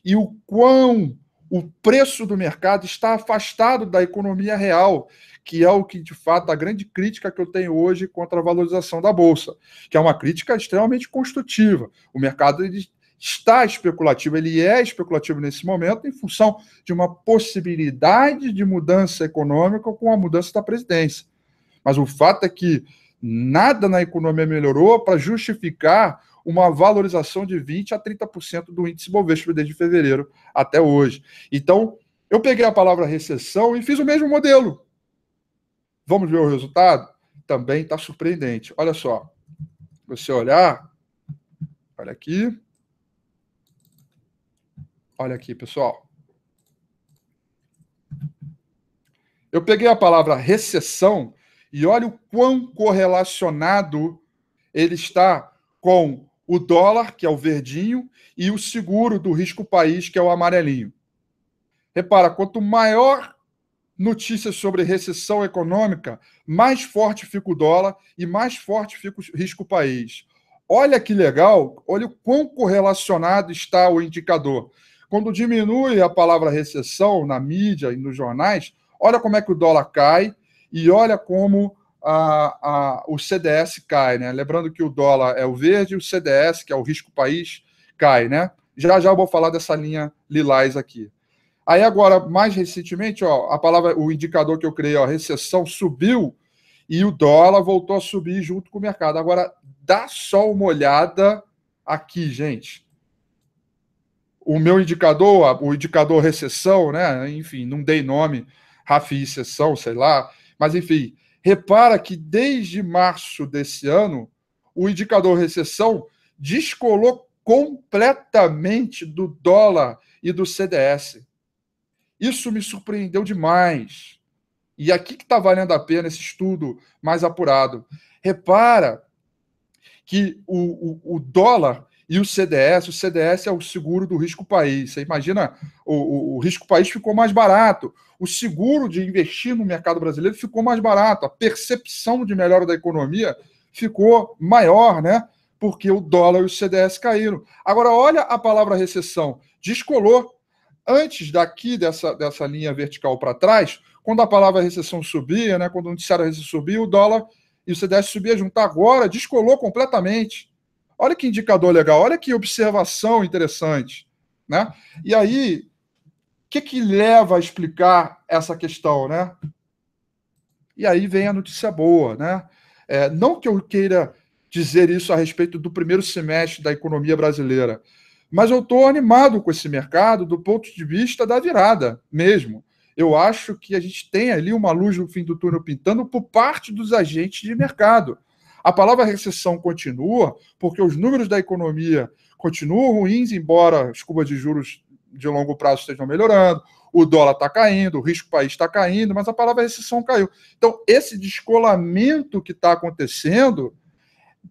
e o quão o preço do mercado está afastado da economia real, que é o que, de fato, a grande crítica que eu tenho hoje contra a valorização da Bolsa, que é uma crítica extremamente construtiva. O mercado ele está especulativo, ele é especulativo nesse momento, em função de uma possibilidade de mudança econômica com a mudança da presidência. Mas o fato é que nada na economia melhorou para justificar uma valorização de 20% a 30% do índice Bovespa desde fevereiro até hoje. Então, eu peguei a palavra recessão e fiz o mesmo modelo. Vamos ver o resultado? Também está surpreendente. Olha só. Você olhar. Olha aqui. Olha aqui, pessoal. Eu peguei a palavra recessão e olha o quão correlacionado ele está com o dólar, que é o verdinho, e o seguro do risco país, que é o amarelinho. Repara, quanto maior notícia sobre recessão econômica, mais forte fica o dólar e mais forte fica o risco país. Olha que legal, olha o quão correlacionado está o indicador. Quando diminui a palavra recessão na mídia e nos jornais, olha como é que o dólar cai e olha como a, a, o CDS cai, né? Lembrando que o dólar é o verde, o CDS, que é o risco país, cai, né? Já já eu vou falar dessa linha lilás aqui. Aí agora, mais recentemente, ó, a palavra, o indicador que eu criei, ó, recessão subiu e o dólar voltou a subir junto com o mercado. Agora, dá só uma olhada aqui, gente. O meu indicador, o indicador recessão, né? Enfim, não dei nome, Rafi, recessão, sei lá, mas enfim, Repara que desde março desse ano, o indicador recessão descolou completamente do dólar e do CDS. Isso me surpreendeu demais. E aqui que está valendo a pena esse estudo mais apurado. Repara que o, o, o dólar e o CDS. O CDS é o seguro do risco país. Você imagina, o, o, o, risco país ficou mais barato, o seguro de investir no mercado brasileiro ficou mais barato, a percepção de melhora da economia ficou maior, né? Porque o dólar e o CDS caíram. Agora, olha a palavra recessão. Descolou. Antes daqui dessa, dessa linha vertical para trás, quando a palavra recessão subia, né? Quando o noticiário recessão subia, o dólar e o CDS subia junto. Agora descolou completamente Olha que indicador legal, olha que observação interessante. Né? E aí, o que, que leva a explicar essa questão? Né? E aí vem a notícia boa. Né? É, não que eu queira dizer isso a respeito do primeiro semestre da economia brasileira, mas eu estou animado com esse mercado do ponto de vista da virada mesmo. Eu acho que a gente tem ali uma luz no fim do túnel pintando por parte dos agentes de mercado. A palavra recessão continua, porque os números da economia continuam ruins, embora as curvas de juros de longo prazo estejam melhorando, o dólar está caindo, o risco país está caindo, mas a palavra recessão caiu. Então, esse descolamento que está acontecendo,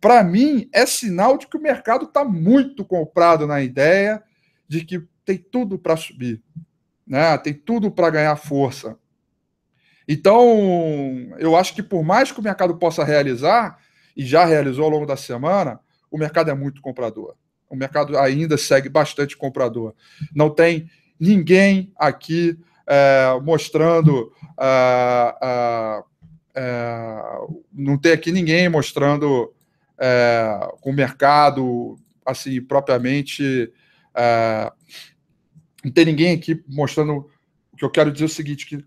para mim, é sinal de que o mercado está muito comprado na ideia de que tem tudo para subir, né? tem tudo para ganhar força. Então, eu acho que por mais que o mercado possa realizar, e já realizou ao longo da semana, o mercado é muito comprador. O mercado ainda segue bastante comprador. Não tem ninguém aqui é, mostrando. É, é, é não tem aqui ninguém mostrando é, com o mercado, assim, propriamente. É, não tem ninguém aqui mostrando. O que eu quero dizer é o seguinte: que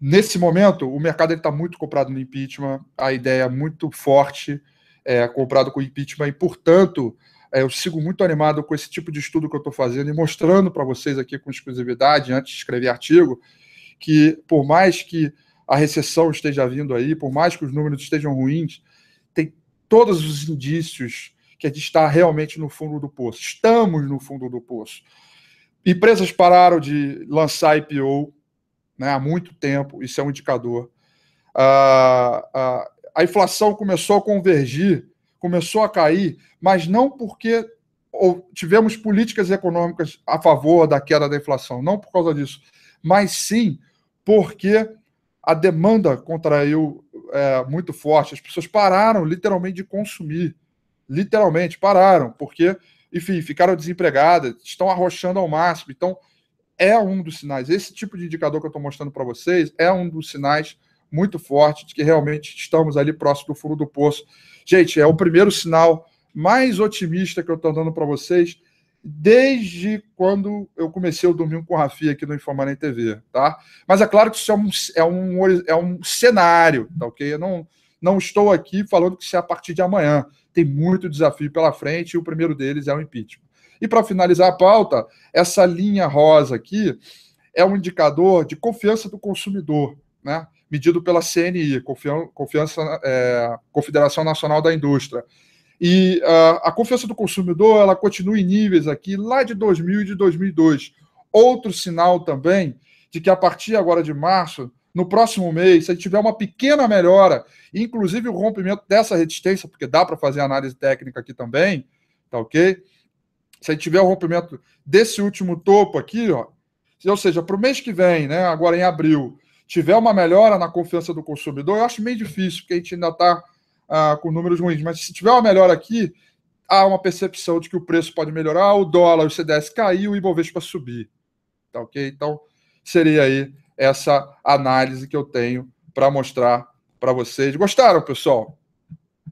Nesse momento, o mercado está muito comprado no impeachment, a ideia é muito forte, é, comprado com o impeachment, e, portanto, é, eu sigo muito animado com esse tipo de estudo que eu estou fazendo e mostrando para vocês aqui com exclusividade, antes de escrever artigo, que por mais que a recessão esteja vindo aí, por mais que os números estejam ruins, tem todos os indícios que a gente está realmente no fundo do poço. Estamos no fundo do poço. Empresas pararam de lançar IPO, né, há muito tempo, isso é um indicador. Ah, ah, a inflação começou a convergir, começou a cair, mas não porque tivemos políticas econômicas a favor da queda da inflação, não por causa disso, mas sim porque a demanda contraiu é, muito forte, as pessoas pararam literalmente de consumir, literalmente pararam, porque, enfim, ficaram desempregadas, estão arrochando ao máximo, então é um dos sinais. Esse tipo de indicador que eu estou mostrando para vocês é um dos sinais muito fortes de que realmente estamos ali próximo do furo do poço. Gente, é o primeiro sinal mais otimista que eu estou dando para vocês desde quando eu comecei o domingo com o Rafi aqui no Informarem TV, tá? Mas é claro que isso é um, é um, é um cenário, tá ok? Eu não, não estou aqui falando que isso é a partir de amanhã. Tem muito desafio pela frente e o primeiro deles é o impeachment. E para finalizar a pauta, essa linha rosa aqui é um indicador de confiança do consumidor, né? medido pela CNI, Confiança, é, Confederação Nacional da Indústria. E uh, a confiança do consumidor ela continua em níveis aqui lá de 2000 e de 2002. Outro sinal também de que a partir agora de março, no próximo mês, se a gente tiver uma pequena melhora, inclusive o rompimento dessa resistência, porque dá para fazer análise técnica aqui também, tá ok? Se aí tiver o rompimento desse último topo aqui, ó, ou seja, para o mês que vem, né, agora em abril, tiver uma melhora na confiança do consumidor, eu acho meio difícil, porque a gente ainda está ah, com números ruins, mas se tiver uma melhora aqui, há uma percepção de que o preço pode melhorar, o dólar, o CDS caiu, o Ibovespa subir. Tá ok? Então, seria aí essa análise que eu tenho para mostrar para vocês. Gostaram, pessoal?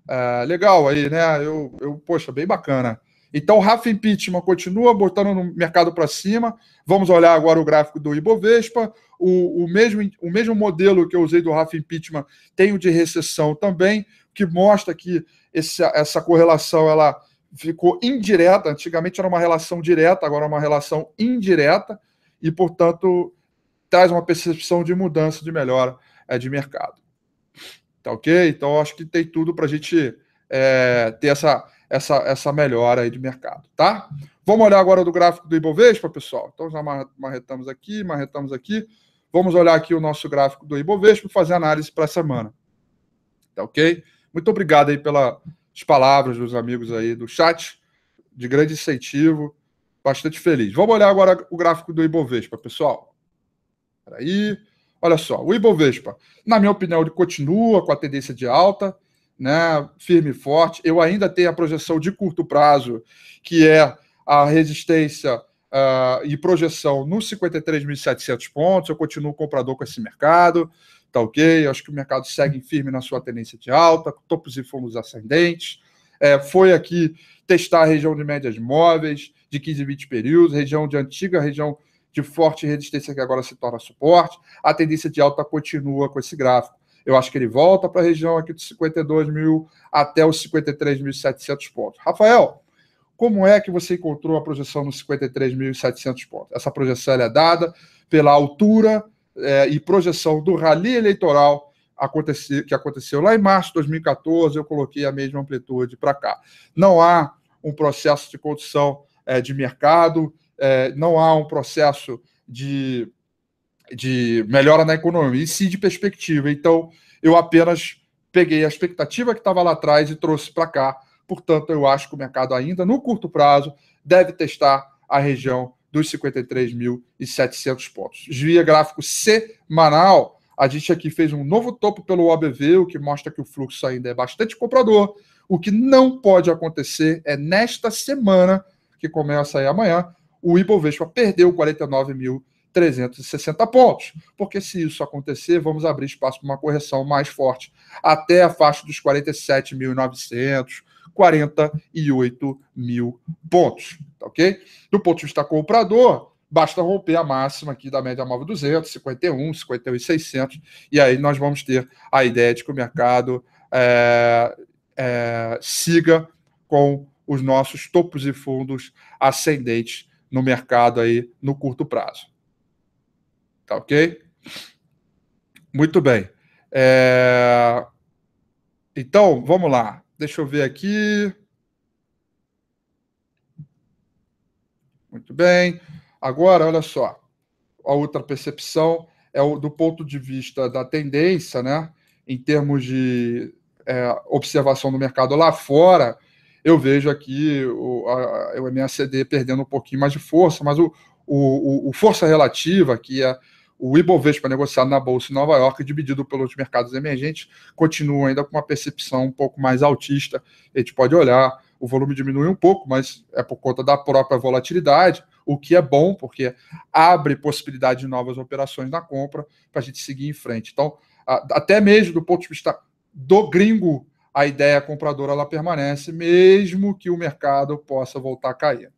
Ah, legal aí, né? Eu, eu, poxa, bem bacana. Então, o Rafa Impeachment continua botando o mercado para cima. Vamos olhar agora o gráfico do Ibovespa. O, o, mesmo, o mesmo modelo que eu usei do Rafa Impeachment tem o de recessão também, que mostra que esse, essa correlação ela ficou indireta. Antigamente era uma relação direta, agora é uma relação indireta. E, portanto, traz uma percepção de mudança, de melhora é, de mercado. Tá ok? Então, acho que tem tudo para a gente é, ter essa essa, essa melhora aí de mercado, tá? Vamos olhar agora do gráfico do Ibovespa, pessoal. Então já marretamos aqui, marretamos aqui. Vamos olhar aqui o nosso gráfico do Ibovespa e fazer análise para a semana. Tá ok? Muito obrigado aí pelas palavras dos amigos aí do chat. De grande incentivo. Bastante feliz. Vamos olhar agora o gráfico do Ibovespa, pessoal. Peraí. Olha só, o Ibovespa, na minha opinião, ele continua com a tendência de alta né, firme e forte. Eu ainda tenho a projeção de curto prazo, que é a resistência uh, e projeção nos 53.700 pontos. Eu continuo comprador com esse mercado, tá ok? Eu acho que o mercado segue firme na sua tendência de alta, com topos e fundos ascendentes. É, foi aqui testar a região de médias móveis, de 15 e 20 períodos, região de antiga região de forte resistência que agora se torna suporte. A tendência de alta continua com esse gráfico. Eu acho que ele volta para a região aqui dos 52 mil até os 53.700 pontos. Rafael, como é que você encontrou a projeção nos 53.700 pontos? Essa projeção é dada pela altura é, e projeção do rally eleitoral que aconteceu lá em março de 2014, eu coloquei a mesma amplitude para cá. Não há um processo de condução é, de mercado, é, não há um processo de de melhora na economia, e sim de perspectiva. Então, eu apenas peguei a expectativa que estava lá atrás e trouxe para cá. Portanto, eu acho que o mercado ainda, no curto prazo, deve testar a região dos 53.700 pontos. Via gráfico semanal, a gente aqui fez um novo topo pelo OBV, o que mostra que o fluxo ainda é bastante comprador. O que não pode acontecer é nesta semana, que começa aí amanhã, o Ibovespa perdeu 49 mil 360 pontos, porque se isso acontecer, vamos abrir espaço para uma correção mais forte, até a faixa dos 47.900, 48 mil pontos, tá ok? Do ponto de vista comprador, basta romper a máxima aqui da média móvel 200, 51, 51 e 600, e aí nós vamos ter a ideia de que o mercado é, é, siga com os nossos topos e fundos ascendentes no mercado aí no curto prazo. Tá ok? Muito bem. É... Então, vamos lá. Deixa eu ver aqui. Muito bem. Agora, olha só. A outra percepção é o, do ponto de vista da tendência, né? Em termos de é, observação do mercado lá fora, eu vejo aqui o, a, o MACD perdendo um pouquinho mais de força, mas o, o, o força relativa, que é o Ibovespa negociado na Bolsa em Nova York, dividido pelos mercados emergentes, continua ainda com uma percepção um pouco mais altista. A gente pode olhar, o volume diminui um pouco, mas é por conta da própria volatilidade, o que é bom, porque abre possibilidade de novas operações na compra para a gente seguir em frente. Então, até mesmo do ponto de vista do gringo, a ideia compradora ela permanece, mesmo que o mercado possa voltar a cair.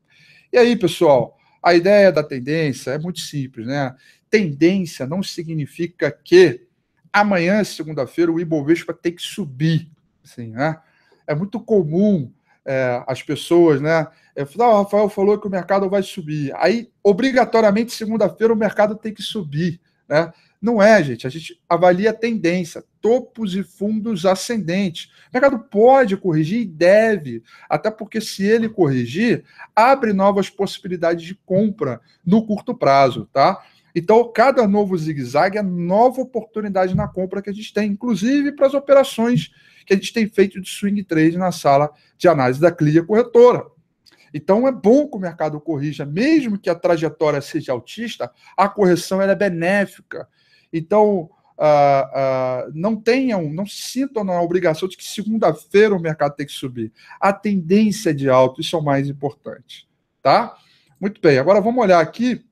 E aí, pessoal, a ideia da tendência é muito simples, né? tendência, não significa que amanhã, segunda-feira, o Ibovespa tem que subir. Assim, né? É muito comum é, as pessoas, né? É, ah, o Rafael falou que o mercado vai subir. Aí, obrigatoriamente, segunda-feira, o mercado tem que subir. Né? Não é, gente. A gente avalia a tendência, topos e fundos ascendentes. O mercado pode corrigir e deve, até porque se ele corrigir, abre novas possibilidades de compra no curto prazo, tá? Então, cada novo zigue-zague é nova oportunidade na compra que a gente tem, inclusive para as operações que a gente tem feito de swing trade na sala de análise da Clia Corretora. Então, é bom que o mercado corrija, mesmo que a trajetória seja altista, a correção é benéfica. Então, Uh, uh, não tenham, não sintam na obrigação de que segunda-feira o mercado tem que subir. A tendência é de alto, isso é o mais importante, tá? Muito bem, agora vamos olhar aqui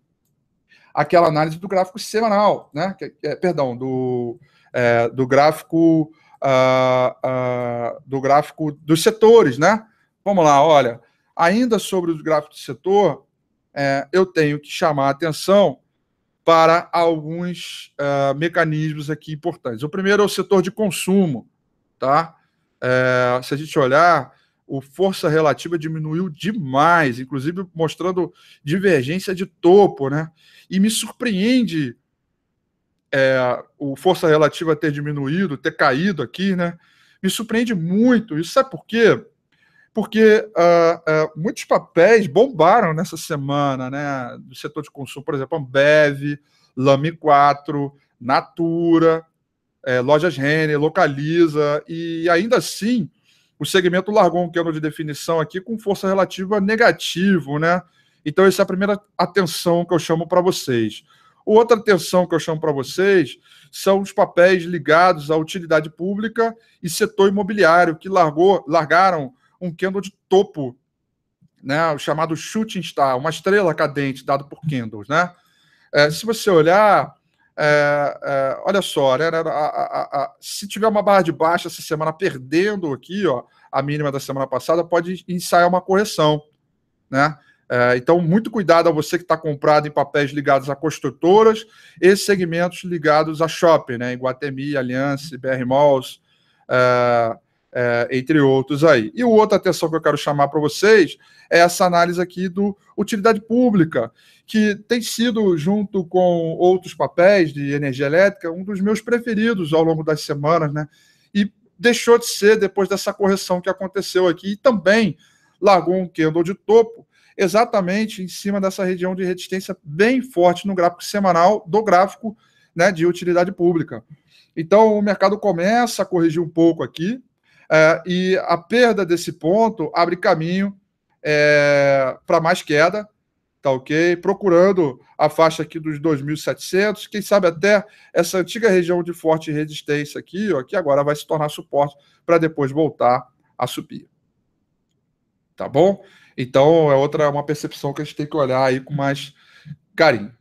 aquela análise do gráfico semanal, né? É, perdão, do, é, do gráfico uh, uh, do gráfico dos setores, né? Vamos lá, olha, ainda sobre o gráfico de setor, é, eu tenho que chamar a atenção para alguns uh, mecanismos aqui importantes. O primeiro é o setor de consumo, tá? É, se a gente olhar, o força relativa diminuiu demais, inclusive mostrando divergência de topo, né? E me surpreende é, o força relativa ter diminuído, ter caído aqui, né? Me surpreende muito. Isso sabe por quê? Porque uh, uh, muitos papéis bombaram nessa semana, né? Do setor de consumo, por exemplo, Ambev, Lame 4, Natura, é, Lojas Renner, Localiza, e ainda assim o segmento largou um candle de definição aqui com força relativa negativo, né? Então, essa é a primeira atenção que eu chamo para vocês. Outra atenção que eu chamo para vocês são os papéis ligados à utilidade pública e setor imobiliário, que largou, largaram um candle de topo, né, o chamado shooting star, uma estrela cadente dado por candles. Né? É, se você olhar, é, é, olha só, né, né a, a, a, se tiver uma barra de baixa essa semana perdendo aqui, ó, a mínima da semana passada, pode ensaiar uma correção, né? É, então, muito cuidado a você que está comprado em papéis ligados a construtoras e segmentos ligados a shopping, né? Iguatemi, Aliança, BR Malls, é, é, entre outros aí. E outra atenção que eu quero chamar para vocês é essa análise aqui do utilidade pública, que tem sido, junto com outros papéis de energia elétrica, um dos meus preferidos ao longo das semanas, né? E deixou de ser depois dessa correção que aconteceu aqui e também largou um candle de topo exatamente em cima dessa região de resistência bem forte no gráfico semanal do gráfico né, de utilidade pública. Então, o mercado começa a corrigir um pouco aqui, é, e a perda desse ponto abre caminho é, para mais queda, tá ok? Procurando a faixa aqui dos 2.700, quem sabe até essa antiga região de forte resistência aqui, ó, que agora vai se tornar suporte para depois voltar a subir. Tá bom? Então é outra uma percepção que a gente tem que olhar aí com mais carinho.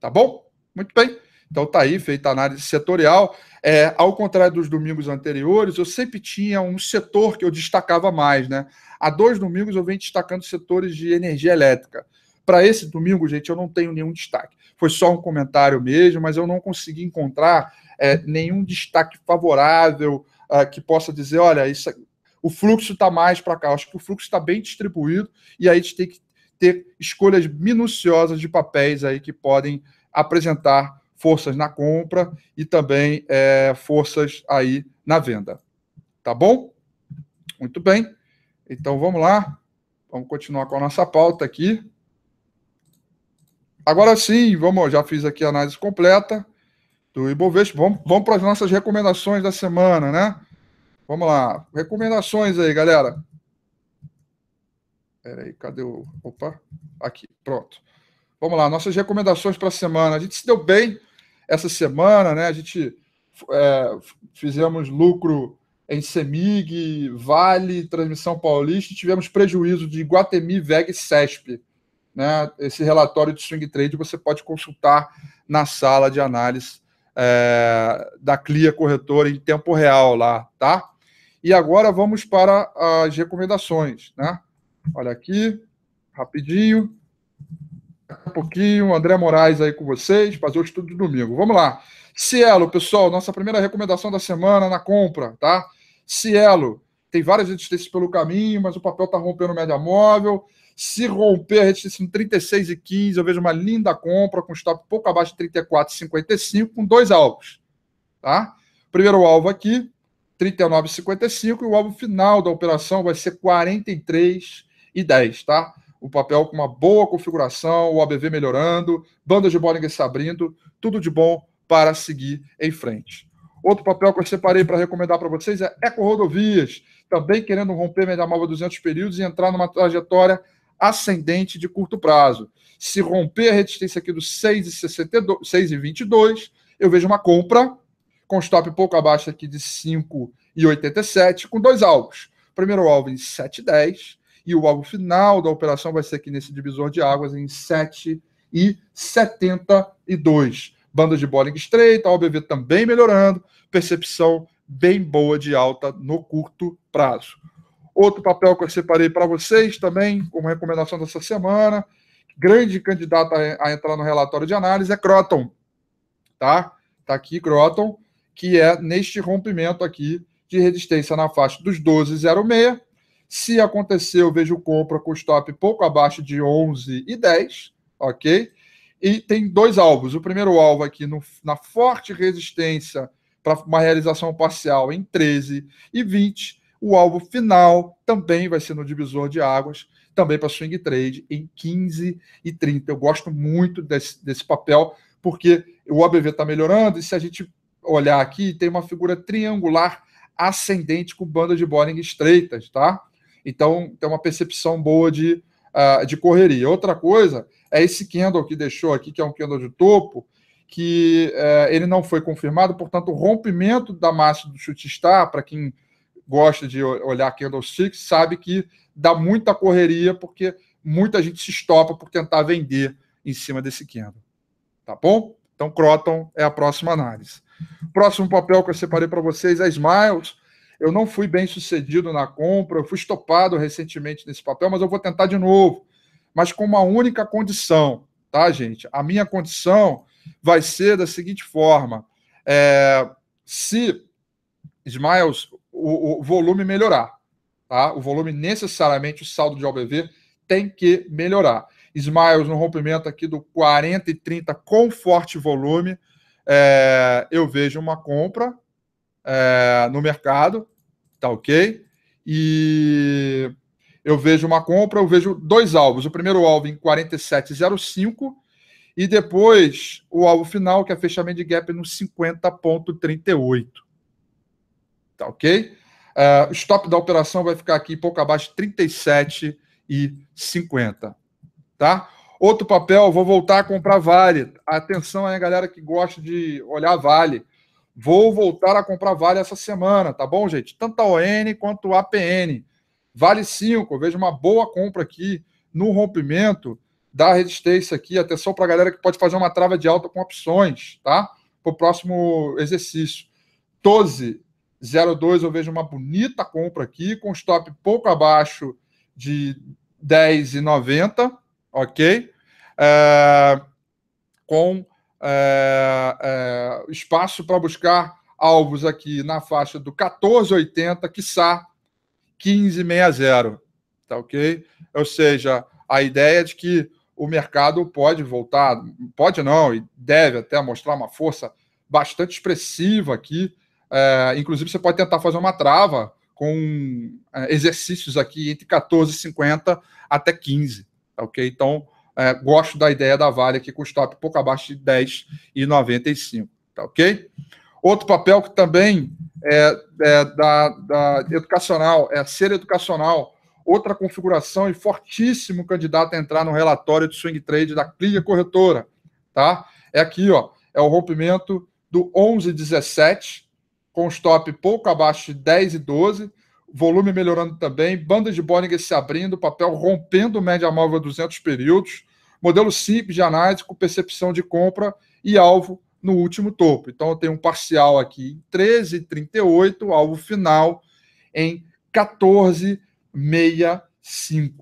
Tá bom? Muito bem. Então tá aí, feita a análise setorial. É, ao contrário dos domingos anteriores, eu sempre tinha um setor que eu destacava mais, né? Há dois domingos eu venho destacando setores de energia elétrica. Para esse domingo, gente, eu não tenho nenhum destaque. Foi só um comentário mesmo, mas eu não consegui encontrar é, nenhum destaque favorável ah, que possa dizer, olha, isso, é, o fluxo está mais para cá. Eu acho que o fluxo está bem distribuído e aí a gente tem que ter escolhas minuciosas de papéis aí que podem apresentar forças na compra e também é, forças aí na venda. Tá bom? Muito bem. Então vamos lá. Vamos continuar com a nossa pauta aqui. Agora sim, vamos, já fiz aqui a análise completa do Ibovespa. Vamos, vamos para as nossas recomendações da semana, né? Vamos lá. Recomendações aí, galera. Peraí, aí, cadê o. Opa, aqui, pronto. Vamos lá, nossas recomendações para a semana. A gente se deu bem essa semana, né, a gente é, fizemos lucro em Semig, Vale, Transmissão Paulista, e tivemos prejuízo de Guatemi, VEG e CESP. Né? Esse relatório de swing trade você pode consultar na sala de análise é, da Clia Corretora em tempo real lá, tá? E agora vamos para as recomendações, né? Olha aqui, rapidinho a pouquinho, André Moraes aí com vocês, fazer o estudo de domingo. Vamos lá. Cielo, pessoal, nossa primeira recomendação da semana na compra, tá? Cielo, tem várias resistências pelo caminho, mas o papel tá rompendo média móvel. Se romper a resistência em 36 e 15, eu vejo uma linda compra com stop pouco abaixo de 34,55 com dois alvos, tá? Primeiro alvo aqui, 39,55 e o alvo final da operação vai ser 43 e 10, tá? o papel com uma boa configuração, o ABV melhorando, bandas de Bollinger se abrindo, tudo de bom para seguir em frente. Outro papel que eu separei para recomendar para vocês é Eco Rodovias, também querendo romper média móvel 200 períodos e entrar numa trajetória ascendente de curto prazo. Se romper a resistência aqui dos 6,22, eu vejo uma compra com stop pouco abaixo aqui de 5,87, com dois alvos. Primeiro alvo em 7,10 e o alvo final da operação vai ser aqui nesse divisor de águas em 7 e 72. Banda de Bolling estreita, a OBV também melhorando, percepção bem boa de alta no curto prazo. Outro papel que eu separei para vocês também, como recomendação dessa semana, grande candidato a entrar no relatório de análise é Croton, tá? Tá aqui Croton, que é neste rompimento aqui de resistência na faixa dos 12,06 se acontecer, eu vejo compra com stop pouco abaixo de 11 e 10, ok? E tem dois alvos. O primeiro alvo aqui no, na forte resistência para uma realização parcial em 13 e 20. O alvo final também vai ser no divisor de águas, também para swing trade em 15 e 30. Eu gosto muito desse, desse papel, porque o ABV está melhorando e se a gente olhar aqui, tem uma figura triangular ascendente com bandas de Bollinger estreitas, tá? Então, tem uma percepção boa de, uh, de correria. Outra coisa é esse candle que deixou aqui, que é um candle de topo, que uh, ele não foi confirmado, portanto, o rompimento da massa do chute está, para quem gosta de olhar candlestick, sabe que dá muita correria, porque muita gente se estopa por tentar vender em cima desse candle. Tá bom? Então, Croton é a próxima análise. Próximo papel que eu separei para vocês é Smiles eu não fui bem sucedido na compra, eu fui estopado recentemente nesse papel, mas eu vou tentar de novo. Mas com uma única condição, tá, gente? A minha condição vai ser da seguinte forma: é, se Smiles, o, o, volume melhorar, tá? O volume necessariamente, o saldo de OBV tem que melhorar. Smiles no rompimento aqui do 40 e 30 com forte volume, é, eu vejo uma compra é, no mercado, tá ok? E eu vejo uma compra, eu vejo dois alvos. O primeiro alvo em 47,05 e depois o alvo final, que é fechamento de gap no 50,38. Tá ok? Uh, o stop da operação vai ficar aqui pouco abaixo de 37,50. Tá? Outro papel, vou voltar a comprar Vale. Atenção aí, galera que gosta de olhar Vale. Vou voltar a comprar Vale essa semana, tá bom, gente? Tanto a ON quanto a APN. Vale 5, vejo uma boa compra aqui no rompimento da resistência aqui. Atenção para a galera que pode fazer uma trava de alta com opções, tá? Para o próximo exercício. 12,02 eu vejo uma bonita compra aqui, com stop pouco abaixo de 10,90, ok? É, com é, é, espaço para buscar alvos aqui na faixa do 14,80, quiçá 15,60. Tá ok? Ou seja, a ideia é de que o mercado pode voltar, pode não, e deve até mostrar uma força bastante expressiva aqui. É, inclusive, você pode tentar fazer uma trava com é, exercícios aqui entre 14,50 até 15. Tá ok? Então, é, gosto da ideia da Vale aqui com stop pouco abaixo de 10,95. Tá ok? Outro papel que também é, é da, da, educacional, é a ser educacional, outra configuração e fortíssimo candidato a entrar no relatório de swing trade da Clia Corretora, tá? É aqui, ó, é o rompimento do 11,17 com stop pouco abaixo de 10 e 12, volume melhorando também, bandas de Bollinger se abrindo, papel rompendo média móvel 200 períodos, Modelo simples de análise com percepção de compra e alvo no último topo. Então, eu tenho um parcial aqui em 13,38, alvo final em 14,65.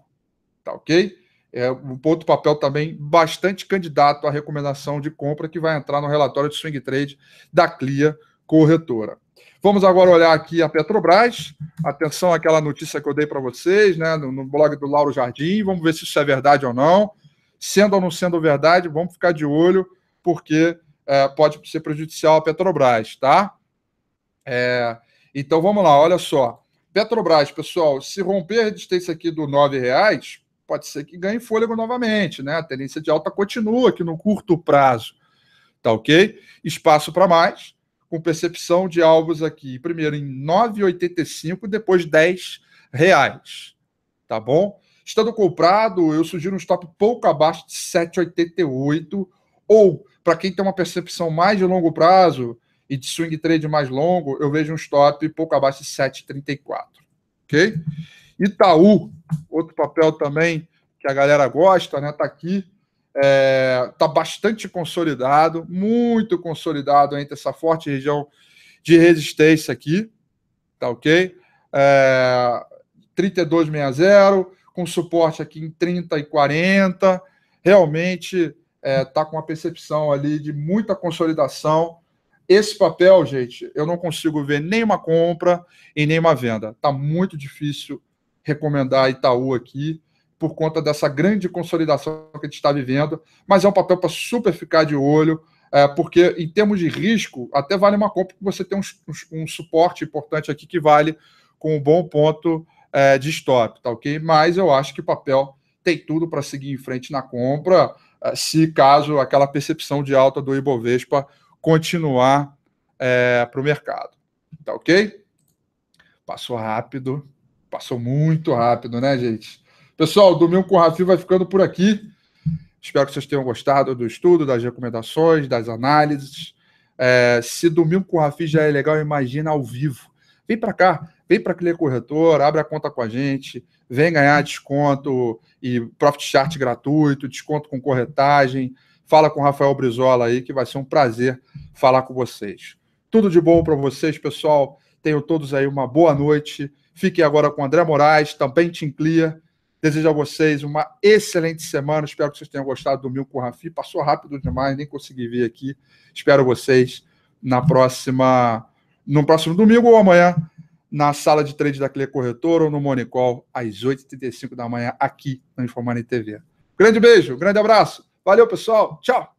Tá ok? É um outro papel também bastante candidato à recomendação de compra que vai entrar no relatório de swing trade da Clia Corretora. Vamos agora olhar aqui a Petrobras. Atenção àquela notícia que eu dei para vocês, né, no, no blog do Lauro Jardim. Vamos ver se isso é verdade ou não sendo ou não sendo verdade, vamos ficar de olho, porque é, pode ser prejudicial à Petrobras, tá? É, então vamos lá, olha só. Petrobras, pessoal, se romper a resistência aqui do R$ reais, pode ser que ganhe fôlego novamente, né? A tendência de alta continua aqui no curto prazo, tá ok? Espaço para mais, com percepção de alvos aqui, primeiro em 9,85, depois R$ reais, tá bom? Estando comprado, eu sugiro um stop pouco abaixo de 7,88 ou para quem tem uma percepção mais de longo prazo e de swing trade mais longo, eu vejo um stop pouco abaixo de 7,34. OK? Itaú, outro papel também que a galera gosta, né? Tá aqui é, tá bastante consolidado, muito consolidado entre essa forte região de resistência aqui, tá ok? É, 32,60, com suporte aqui em 30 e 40, realmente está é, tá com uma percepção ali de muita consolidação. Esse papel, gente, eu não consigo ver nenhuma compra e nenhuma venda. Está muito difícil recomendar Itaú aqui por conta dessa grande consolidação que a gente está vivendo, mas é um papel para super ficar de olho, é, porque em termos de risco, até vale uma compra, porque você tem um, um, um suporte importante aqui que vale com um bom ponto é, de stop, tá ok? Mas eu acho que o papel tem tudo para seguir em frente na compra, é, se caso aquela percepção de alta do Ibovespa continuar é, para o mercado, tá ok? Passou rápido, passou muito rápido, né, gente? Pessoal, domingo com o Rafi vai ficando por aqui. Espero que vocês tenham gostado do estudo, das recomendações, das análises. É, se domingo com o Rafi já é legal, imagina ao vivo. Vem para cá, Vem para a Clear Corretor, abre a conta com a gente, vem ganhar desconto e profit chart gratuito, desconto com corretagem. Fala com o Rafael Brizola aí, que vai ser um prazer falar com vocês. Tudo de bom para vocês, pessoal. Tenham todos aí uma boa noite. Fiquem agora com o André Moraes, também Tim Clear. Desejo a vocês uma excelente semana. Espero que vocês tenham gostado do Milk com o Rafi. Passou rápido demais, nem consegui ver aqui. Espero vocês na próxima, no próximo domingo ou amanhã na sala de trade da Clear Corretora ou no Monicol, às 8h35 da manhã, aqui na Informani TV. Grande beijo, grande abraço. Valeu, pessoal. Tchau.